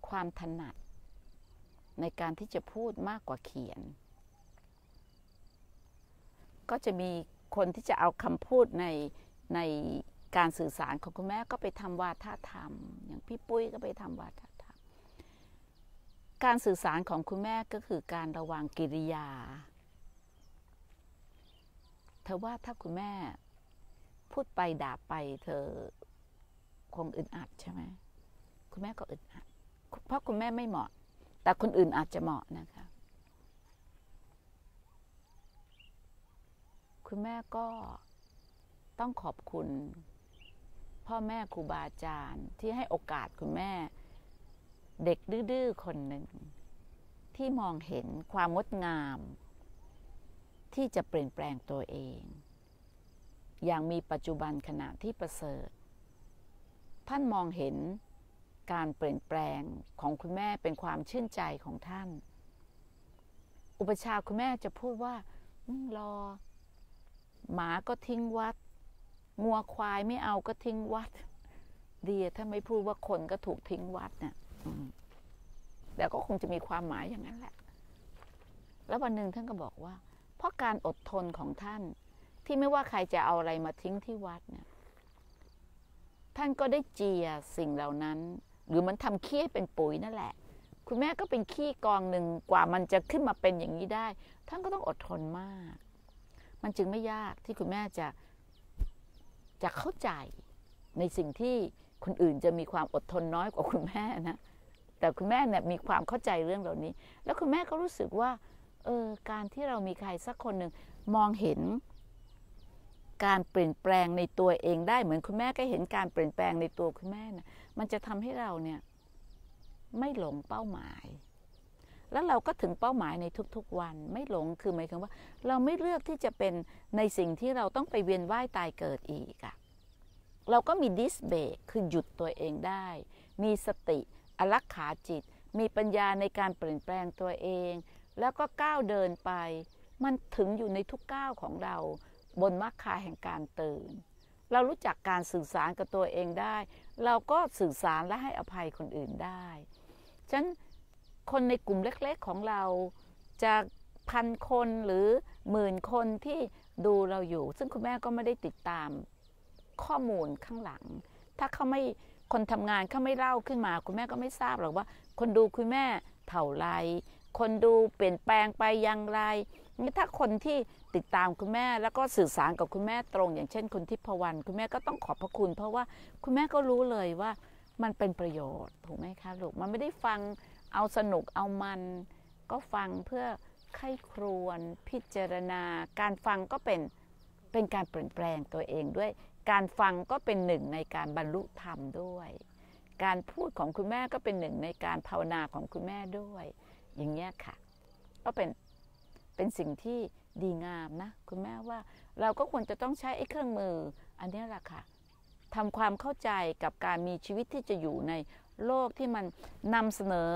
ความถนัดในการที่จะพูดมากกว่าเขียน ก็จะมีคนที่จะเอาคำพูดในในการสื่อสารของคุณแม่ก็ไปทำวาทธรรมอย่างพี่ปุ้ยก็ไปทำวาทธรรมการสื่อสารของคุณแม่ก็คือการระวังกิริยาเธอว่าถ้าคุณแม่พูดไปด่าไปเธอคงอึดอัดใช่ไหมคุณแม่ก็อึดอัดเพราะคุณแม่ไม่เหมาะ แต่คนอื่นอาจจะเหมาะนะคะคุณแม่ก็ต้องขอบคุณ พ่อแม่ครูบาอาจารย์ที่ให้โอกาสคุณแม่ เด็กดื้อคนหนึ่ง ที่มองเห็นความงดงาม ที่จะเปลี่ยนแปลงตัวเอง อย่างมีปัจจุบันขณะที่ประเสริฐ ท่านมองเห็นการเปลี่ยนแปลงของคุณแม่เป็นความชื่นใจของท่าน อุปชาคุณแม่จะพูดว่ารอหมาก็ทิ้งวัดงัวควายไม่เอาก็ทิ้งวัดดีถ้าไม่พูดว่าคนก็ถูกทิ้งวัดเนี่ยแต่ก็คงจะมีความหมายอย่างนั้นแหละ แล้ววันหนึ่งท่านก็บอกว่า เพราะการอดทนของท่าน ที่ไม่ว่าใครจะเอาอะไรมาทิ้งที่วัดเนี่ย ท่านก็ได้เจียสิ่งเหล่านั้น หรือมันทำขี้เป็นปุ๋ยนั่นแหละ คุณแม่ก็เป็นขี้กองหนึ่งกว่ามันจะขึ้นมาเป็นอย่างนี้ได้ ท่านก็ต้องอดทนมากมันจึงไม่ยากที่คุณแม่จะจะเข้าใจในสิ่งที่คนอื่นจะมีความอดทนน้อยกว่าคุณแม่นะแต่คุณแม่เนี่ยมีความเข้าใจเรื่องเหล่านี้ แล้วคุณแม่ก็รู้สึกว่าเออการที่เรามีใครสักคนหนึ่งมองเห็น การเปลี่ยนแปลงในตัวเองได้เหมือนคุณแม่ก็เห็นการเปลี่ยนแปลงในตัวคุณแม่นะมันจะทำให้เราเนี่ยไม่หลงเป้าหมายแล้วเราก็ถึงเป้าหมายในทุกๆวันไม่หลงคือหมายถึงว่า เราไม่เลือกที่จะเป็นในสิ่งที่เราต้องไปเวียนว่ายตายเกิดอีกอะเราก็มีดิสเบกคือหยุดตัวเองได้ มีสติอลักขาจิต มีปัญญาในการเปลี่ยนแปลงตัวเอง แล้วก็ก้าวเดินไป มันถึงอยู่ในทุกก้าวของเราบนมรรคาแห่งการตื่นเรารู้จักการสื่อสารกับตัวเองได้ เราก็สื่อสารและให้อภัยคนอื่นได้ฉะนั้นคนในกลุ่มเล็ก ๆ ของเราจากพันคนหรือหมื่นคนที่ดูเราอยู่ ซึ่งคุณแม่ก็ไม่ได้ติดตามข้อมูลข้างหลัง ถ้าเขาไม่คนทำงานเขาไม่เล่าขึ้นมา คุณแม่ก็ไม่ทราบหรอกว่า คนดูคุณแม่เท่าไรคนดูเปลี่ยนแปลงไปอย่างไรนี่ถ้าคนที่ติดตามคุณแม่ แล้วก็สื่อสารกับคุณแม่ ตรงอย่างเช่นคุณทิพวรรณคุณแม่ก็ต้องขอบพระคุณ เพราะว่าคุณแม่ก็รู้เลยว่ามันเป็นประโยชน์ถูกไหมคะลูกมันไม่ได้ฟังเอาสนุกเอามันก็ฟังเพื่อไข้ครวนพิจารณา การฟังก็เป็นเป็นการเปลี่ยนแปลงตัวเองด้วย การฟังก็เป็นหนึ่งในการบรรลุธรรมด้วย การพูดของคุณแม่ก็เป็นหนึ่งในการภาวนาของคุณแม่ด้วย อย่างเงี้ยค่ะ ก็เป็นเป็นสิ่งที่ดีงามนะคุณแม่ว่าเราก็ควรจะต้องใช้ไอ้เครื่องมือ อันนี้แหละค่ะทำความเข้าใจกับการมีชีวิตที่จะอยู่ในโลกที่มันนำเสนอ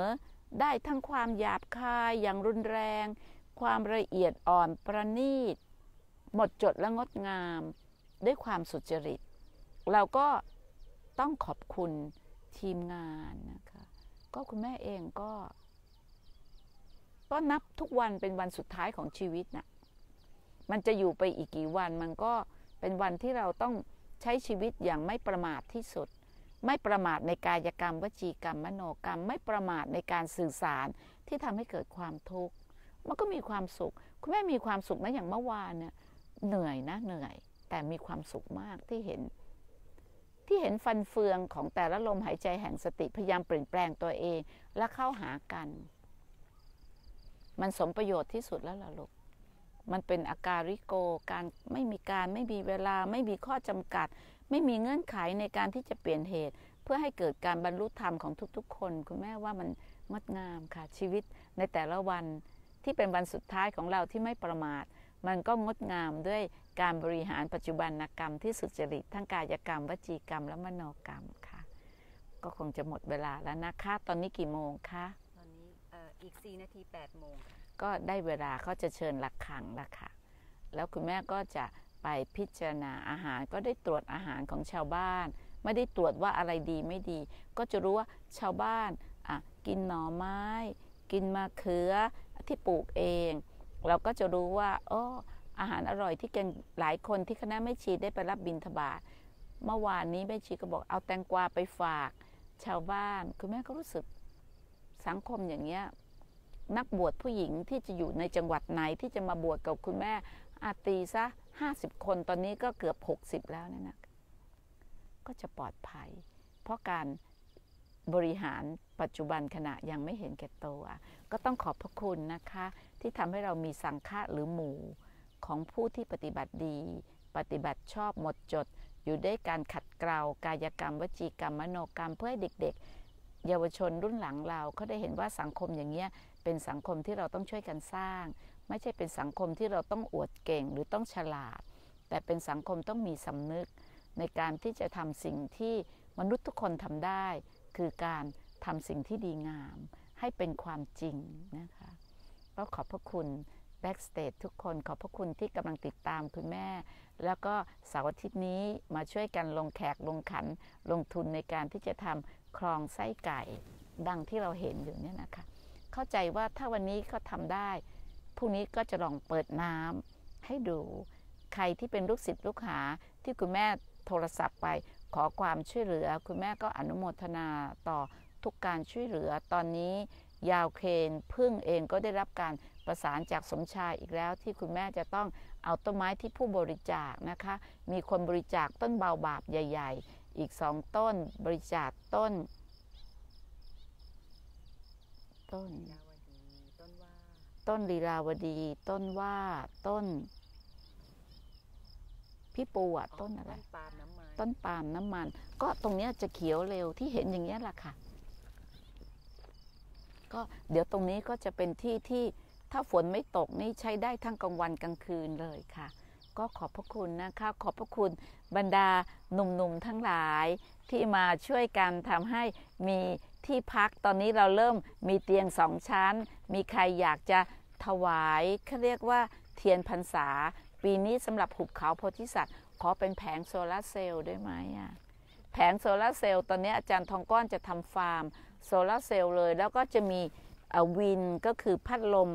ได้ทั้งความหยาบคายอย่างรุนแรงความละเอียดอ่อนประณีตหมดจดและงดงาม ด้วยความสุจริตเราก็ต้องขอบคุณทีมงานนะคะก็คุณแม่เองก็ ก็นับทุกวันเป็นวันสุดท้ายของชีวิตนะ่ะมันจะอยู่ไปอีกกี่วันมันก็เป็นวันที่เราต้องใช้ชีวิตอย่างไม่ประมาทที่สุดไม่ประมาทในกายกรรมวจีกรรม มโนกรรมไม่ประมาทในการสื่อสารที่ทำให้เกิดความทุกข์มันก็มีความสุข คุณแม่มีความสุขนะอย่างเมื่อวานเนี่ยเหนื่อยนะเหนื่อย แต่มีความสุขมากที่เห็น ที่เห็นฟันเฟืองของแต่ละลมหายใจแห่งสติพยายามเปลี่ยนแปลงตัวเองและเข้าหากัน มันสมประโยชน์ที่สุดแล้วล่ะลูกมันเป็นอาการิโกการไม่มีการไม่มีเวลาไม่มีข้อจำกัดไม่มีเงื่อนไขในการที่จะเปลี่ยนเหตุ เพื่อให้เกิดการบรรลุธรรมของทุกๆ คน คุณแม่ว่ามันงดงามค่ะชีวิตในแต่ละวันที่เป็นวันสุดท้ายของเราที่ไม่ประมาท มันก็งดงามด้วยการบริหารปัจจุบันกรรมที่สุจริตทั้งกายกรรมวจีกรรมและมโนกรรมค่ะ ก็คงจะหมดเวลาแล้วนะคะ ตอนนี้กี่โมงคะตอนนี้อีก4นาที8โมงก็ได้เวลาเขาจะเชิญหลักขังแล้วค่ะแล้วคุณแม่ก็จะไปพิจารณาอาหารก็ได้ตรวจอาหารของชาวบ้าน ไม่ได้ตรวจว่าอะไรดีไม่ดี ก็จะรู้ว่าชาวบ้านกินหน่อไม้ กินมะเขือที่ปลูกเอง เราก็จะรู้ว่าอ้ออาหารอร่อยที่กันหลายคนที่คณะไม่ชีได้ไปรับบินทบาทเมื่อวานนี้แม่ชีก็บอกเอาแตงกวาไปฝาก ชาวบ้านคุณแม่ก็รู้สึกสังคมอย่างเงี้ยนักบวชผู้หญิงที่จะอยู่ในจังหวัดไหนที่จะมาบวชกับคุณแม่อาตีซะห้าสิบคนตอนนี้ก็เกือบหกสิบแล้วนั่นนะ ก็จะปลอดภัย เพราะการบริหารปัจจุบันขณะยังไม่เห็นแก่ตัวก็ต้องขอบพระคุณนะคะ ที่ทำให้เรามีสังฆะหรือหมู่ของผู้ที่ปฏิบัติดี ปฏิบัติชอบหมดจด อยู่ด้วยการขัดเกลากายกรรมวจีกรรม มโนกรรม เพื่อให้เด็ก ๆ เยาวชนรุ่นหลังเราเขาได้เห็นว่าสังคมอย่างเงี้ย เป็นสังคมที่เราต้องช่วยกันสร้างไม่ใช่เป็นสังคมที่เราต้องอวดเก่งหรือต้องฉลาด แต่เป็นสังคมต้องมีสำนึกในการที่จะทำสิ่งที่มนุษย์ทุกคนทำได้ คือการทำสิ่งที่ดีงาม ให้เป็นความจริงนะคะก็ขอบพระคุณแบ็กสเตททุกคน ขอบพระคุณที่กำลังติดตามคุณแม่ แล้วก็เสาร์อาทิตย์นี้มาช่วยกันลงแขกลงขันลงทุนในการที่จะทำคลองไส้ไก่ ดังที่เราเห็นอยู่เนี่ยนะคะเข้าใจว่าถ้าวันนี้เขาทำได้พรุ่งนี้ก็จะลองเปิดน้ำให้ดู ใครที่เป็นลูกศิษย์ลูกหาที่คุณแม่โทรศัพท์ไปขอความช่วยเหลือคุณแม่ก็อนุโมทนาต่อทุกการช่วยเหลือ ตอนนี้ยาวเคนพึ่งเองก็ได้รับการประสานจากสมชายอีกแล้ว ที่คุณแม่จะต้อง เอาต้นไม้ที่ผู้บริจาคนะคะมีคนบริจาคต้นเบาบาบใหญ่ ๆ อีกสองต้นบริจาคต้น ต้นต้นลีลาวดี ต้นว่าต้น พี่ปูอะต้นอะไรต้นปาล์มน้ำมัน ก็ตรงเนี้ยจะเขียวเร็วที่เห็นอย่างเงี้ยแหละค่ะ ก็เดี๋ยวตรงนี้ก็จะเป็นที่ที่ถ้าฝนไม่ตกนี่ใช้ได้ทั้งกลางวันกลางคืนเลยค่ะ ก็ขอบพระคุณนะคะ ขอบพระคุณบรรดาหนุ่มๆ ทั้งหลายที่มาช่วยกันทำให้มีที่พักตอนนี้เราเริ่มมีเตียงสองชั้น มีใครอยากจะถวายเขาเรียกว่าเทียนพรรษาปีนี้สำหรับหุบเขาโพธิสัตว์ขอเป็นแผงโซลาเซลล์ด้วยไหมอ่ะแผงโซลาเซลล์ตอนนี้อาจารย์ทองก้อนจะทำฟาร์ม โซลาเซลล์เลยแล้วก็จะมีวินก็คือพัดลม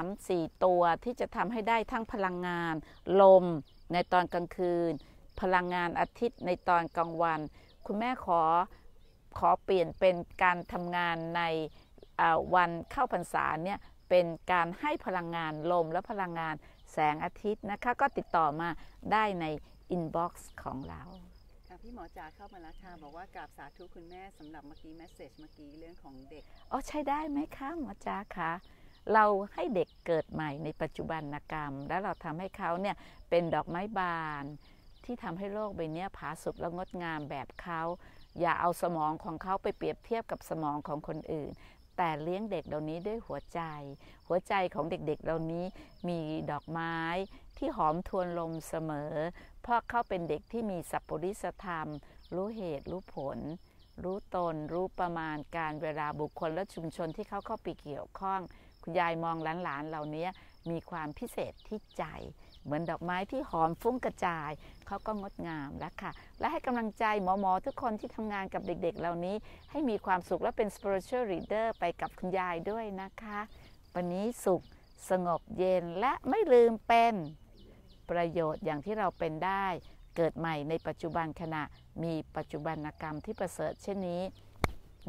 3-4 ตัวที่จะทำให้ได้ทั้งพลังงาน ลมในตอนกลางคืน พลังงานอาทิตย์ในตอนกลางวัน คุณแม่ขอขอเปลี่ยนเป็นการทำงานในวันเข้าพรรษาเนี่ย เป็นการให้พลังงานลมและพลังงานแสงอาทิตย์นะคะ ก็ติดต่อมาได้ใน อินบ็อกซ์ของเรา ค่ะพี่หมอจ๋าเข้ามาแล้วค่ะบอกว่ากราบสาธุคุณแม่สำหรับเมื่อกี้แมสเซจเมื่อกี้เรื่องของเด็ก อ๋อใช่ได้ไหมคะหมอจ๋าคะ เราให้เด็กเกิดใหม่ในปัจจุบันนกรรม แล้วเราทำให้เขาเนี่ยเป็นดอกไม้บานที่ทำให้โลกใบนี้ผาสุกและงดงามแบบเขาอย่าเอาสมองของเขาไปเปรียบเทียบกับสมองของคนอื่น แต่เลี้ยงเด็กเหล่านี้ด้วยหัวใจ หัวใจของเด็กๆ เหล่านี้มีดอกไม้ที่หอมทวนลมเสมอ เพราะเขาเป็นเด็กที่มีสัพปริสธรรม รู้เหตุรู้ผล รู้ตนรู้ประมาณการเวลาบุคคลและชุมชนที่เขาเข้าไปเกี่ยวข้อง คุณยายมองหลานๆเหล่านี้มีความพิเศษที่ใจเหมือนดอกไม้ที่หอมฟุ้งกระจายเขาก็งดงามแล้วค่ะ และให้กำลังใจหมอๆทุกคนที่ทำงานกับเด็กๆเหล่านี้ ให้มีความสุขและเป็น spiritual reader ไปกับคุณยายด้วยนะคะ วันนี้สุขสงบเย็นและไม่ลืมเป็นประโยชน์อย่างที่เราเป็นได้ เกิดใหม่ในปัจจุบันขณะมีปัจจุบันกรรมที่ประเสริฐเช่นนี้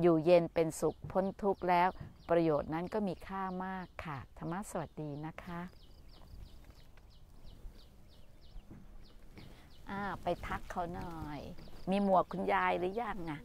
อยู่เย็นเป็นสุขพ้นทุกข์แล้ว ประโยชน์นั้นก็มีค่ามากค่ะ ธรรมะสวัสดีนะคะไปทักเขาหน่อย มีหมวกคุณยายหรือยังอ่ะ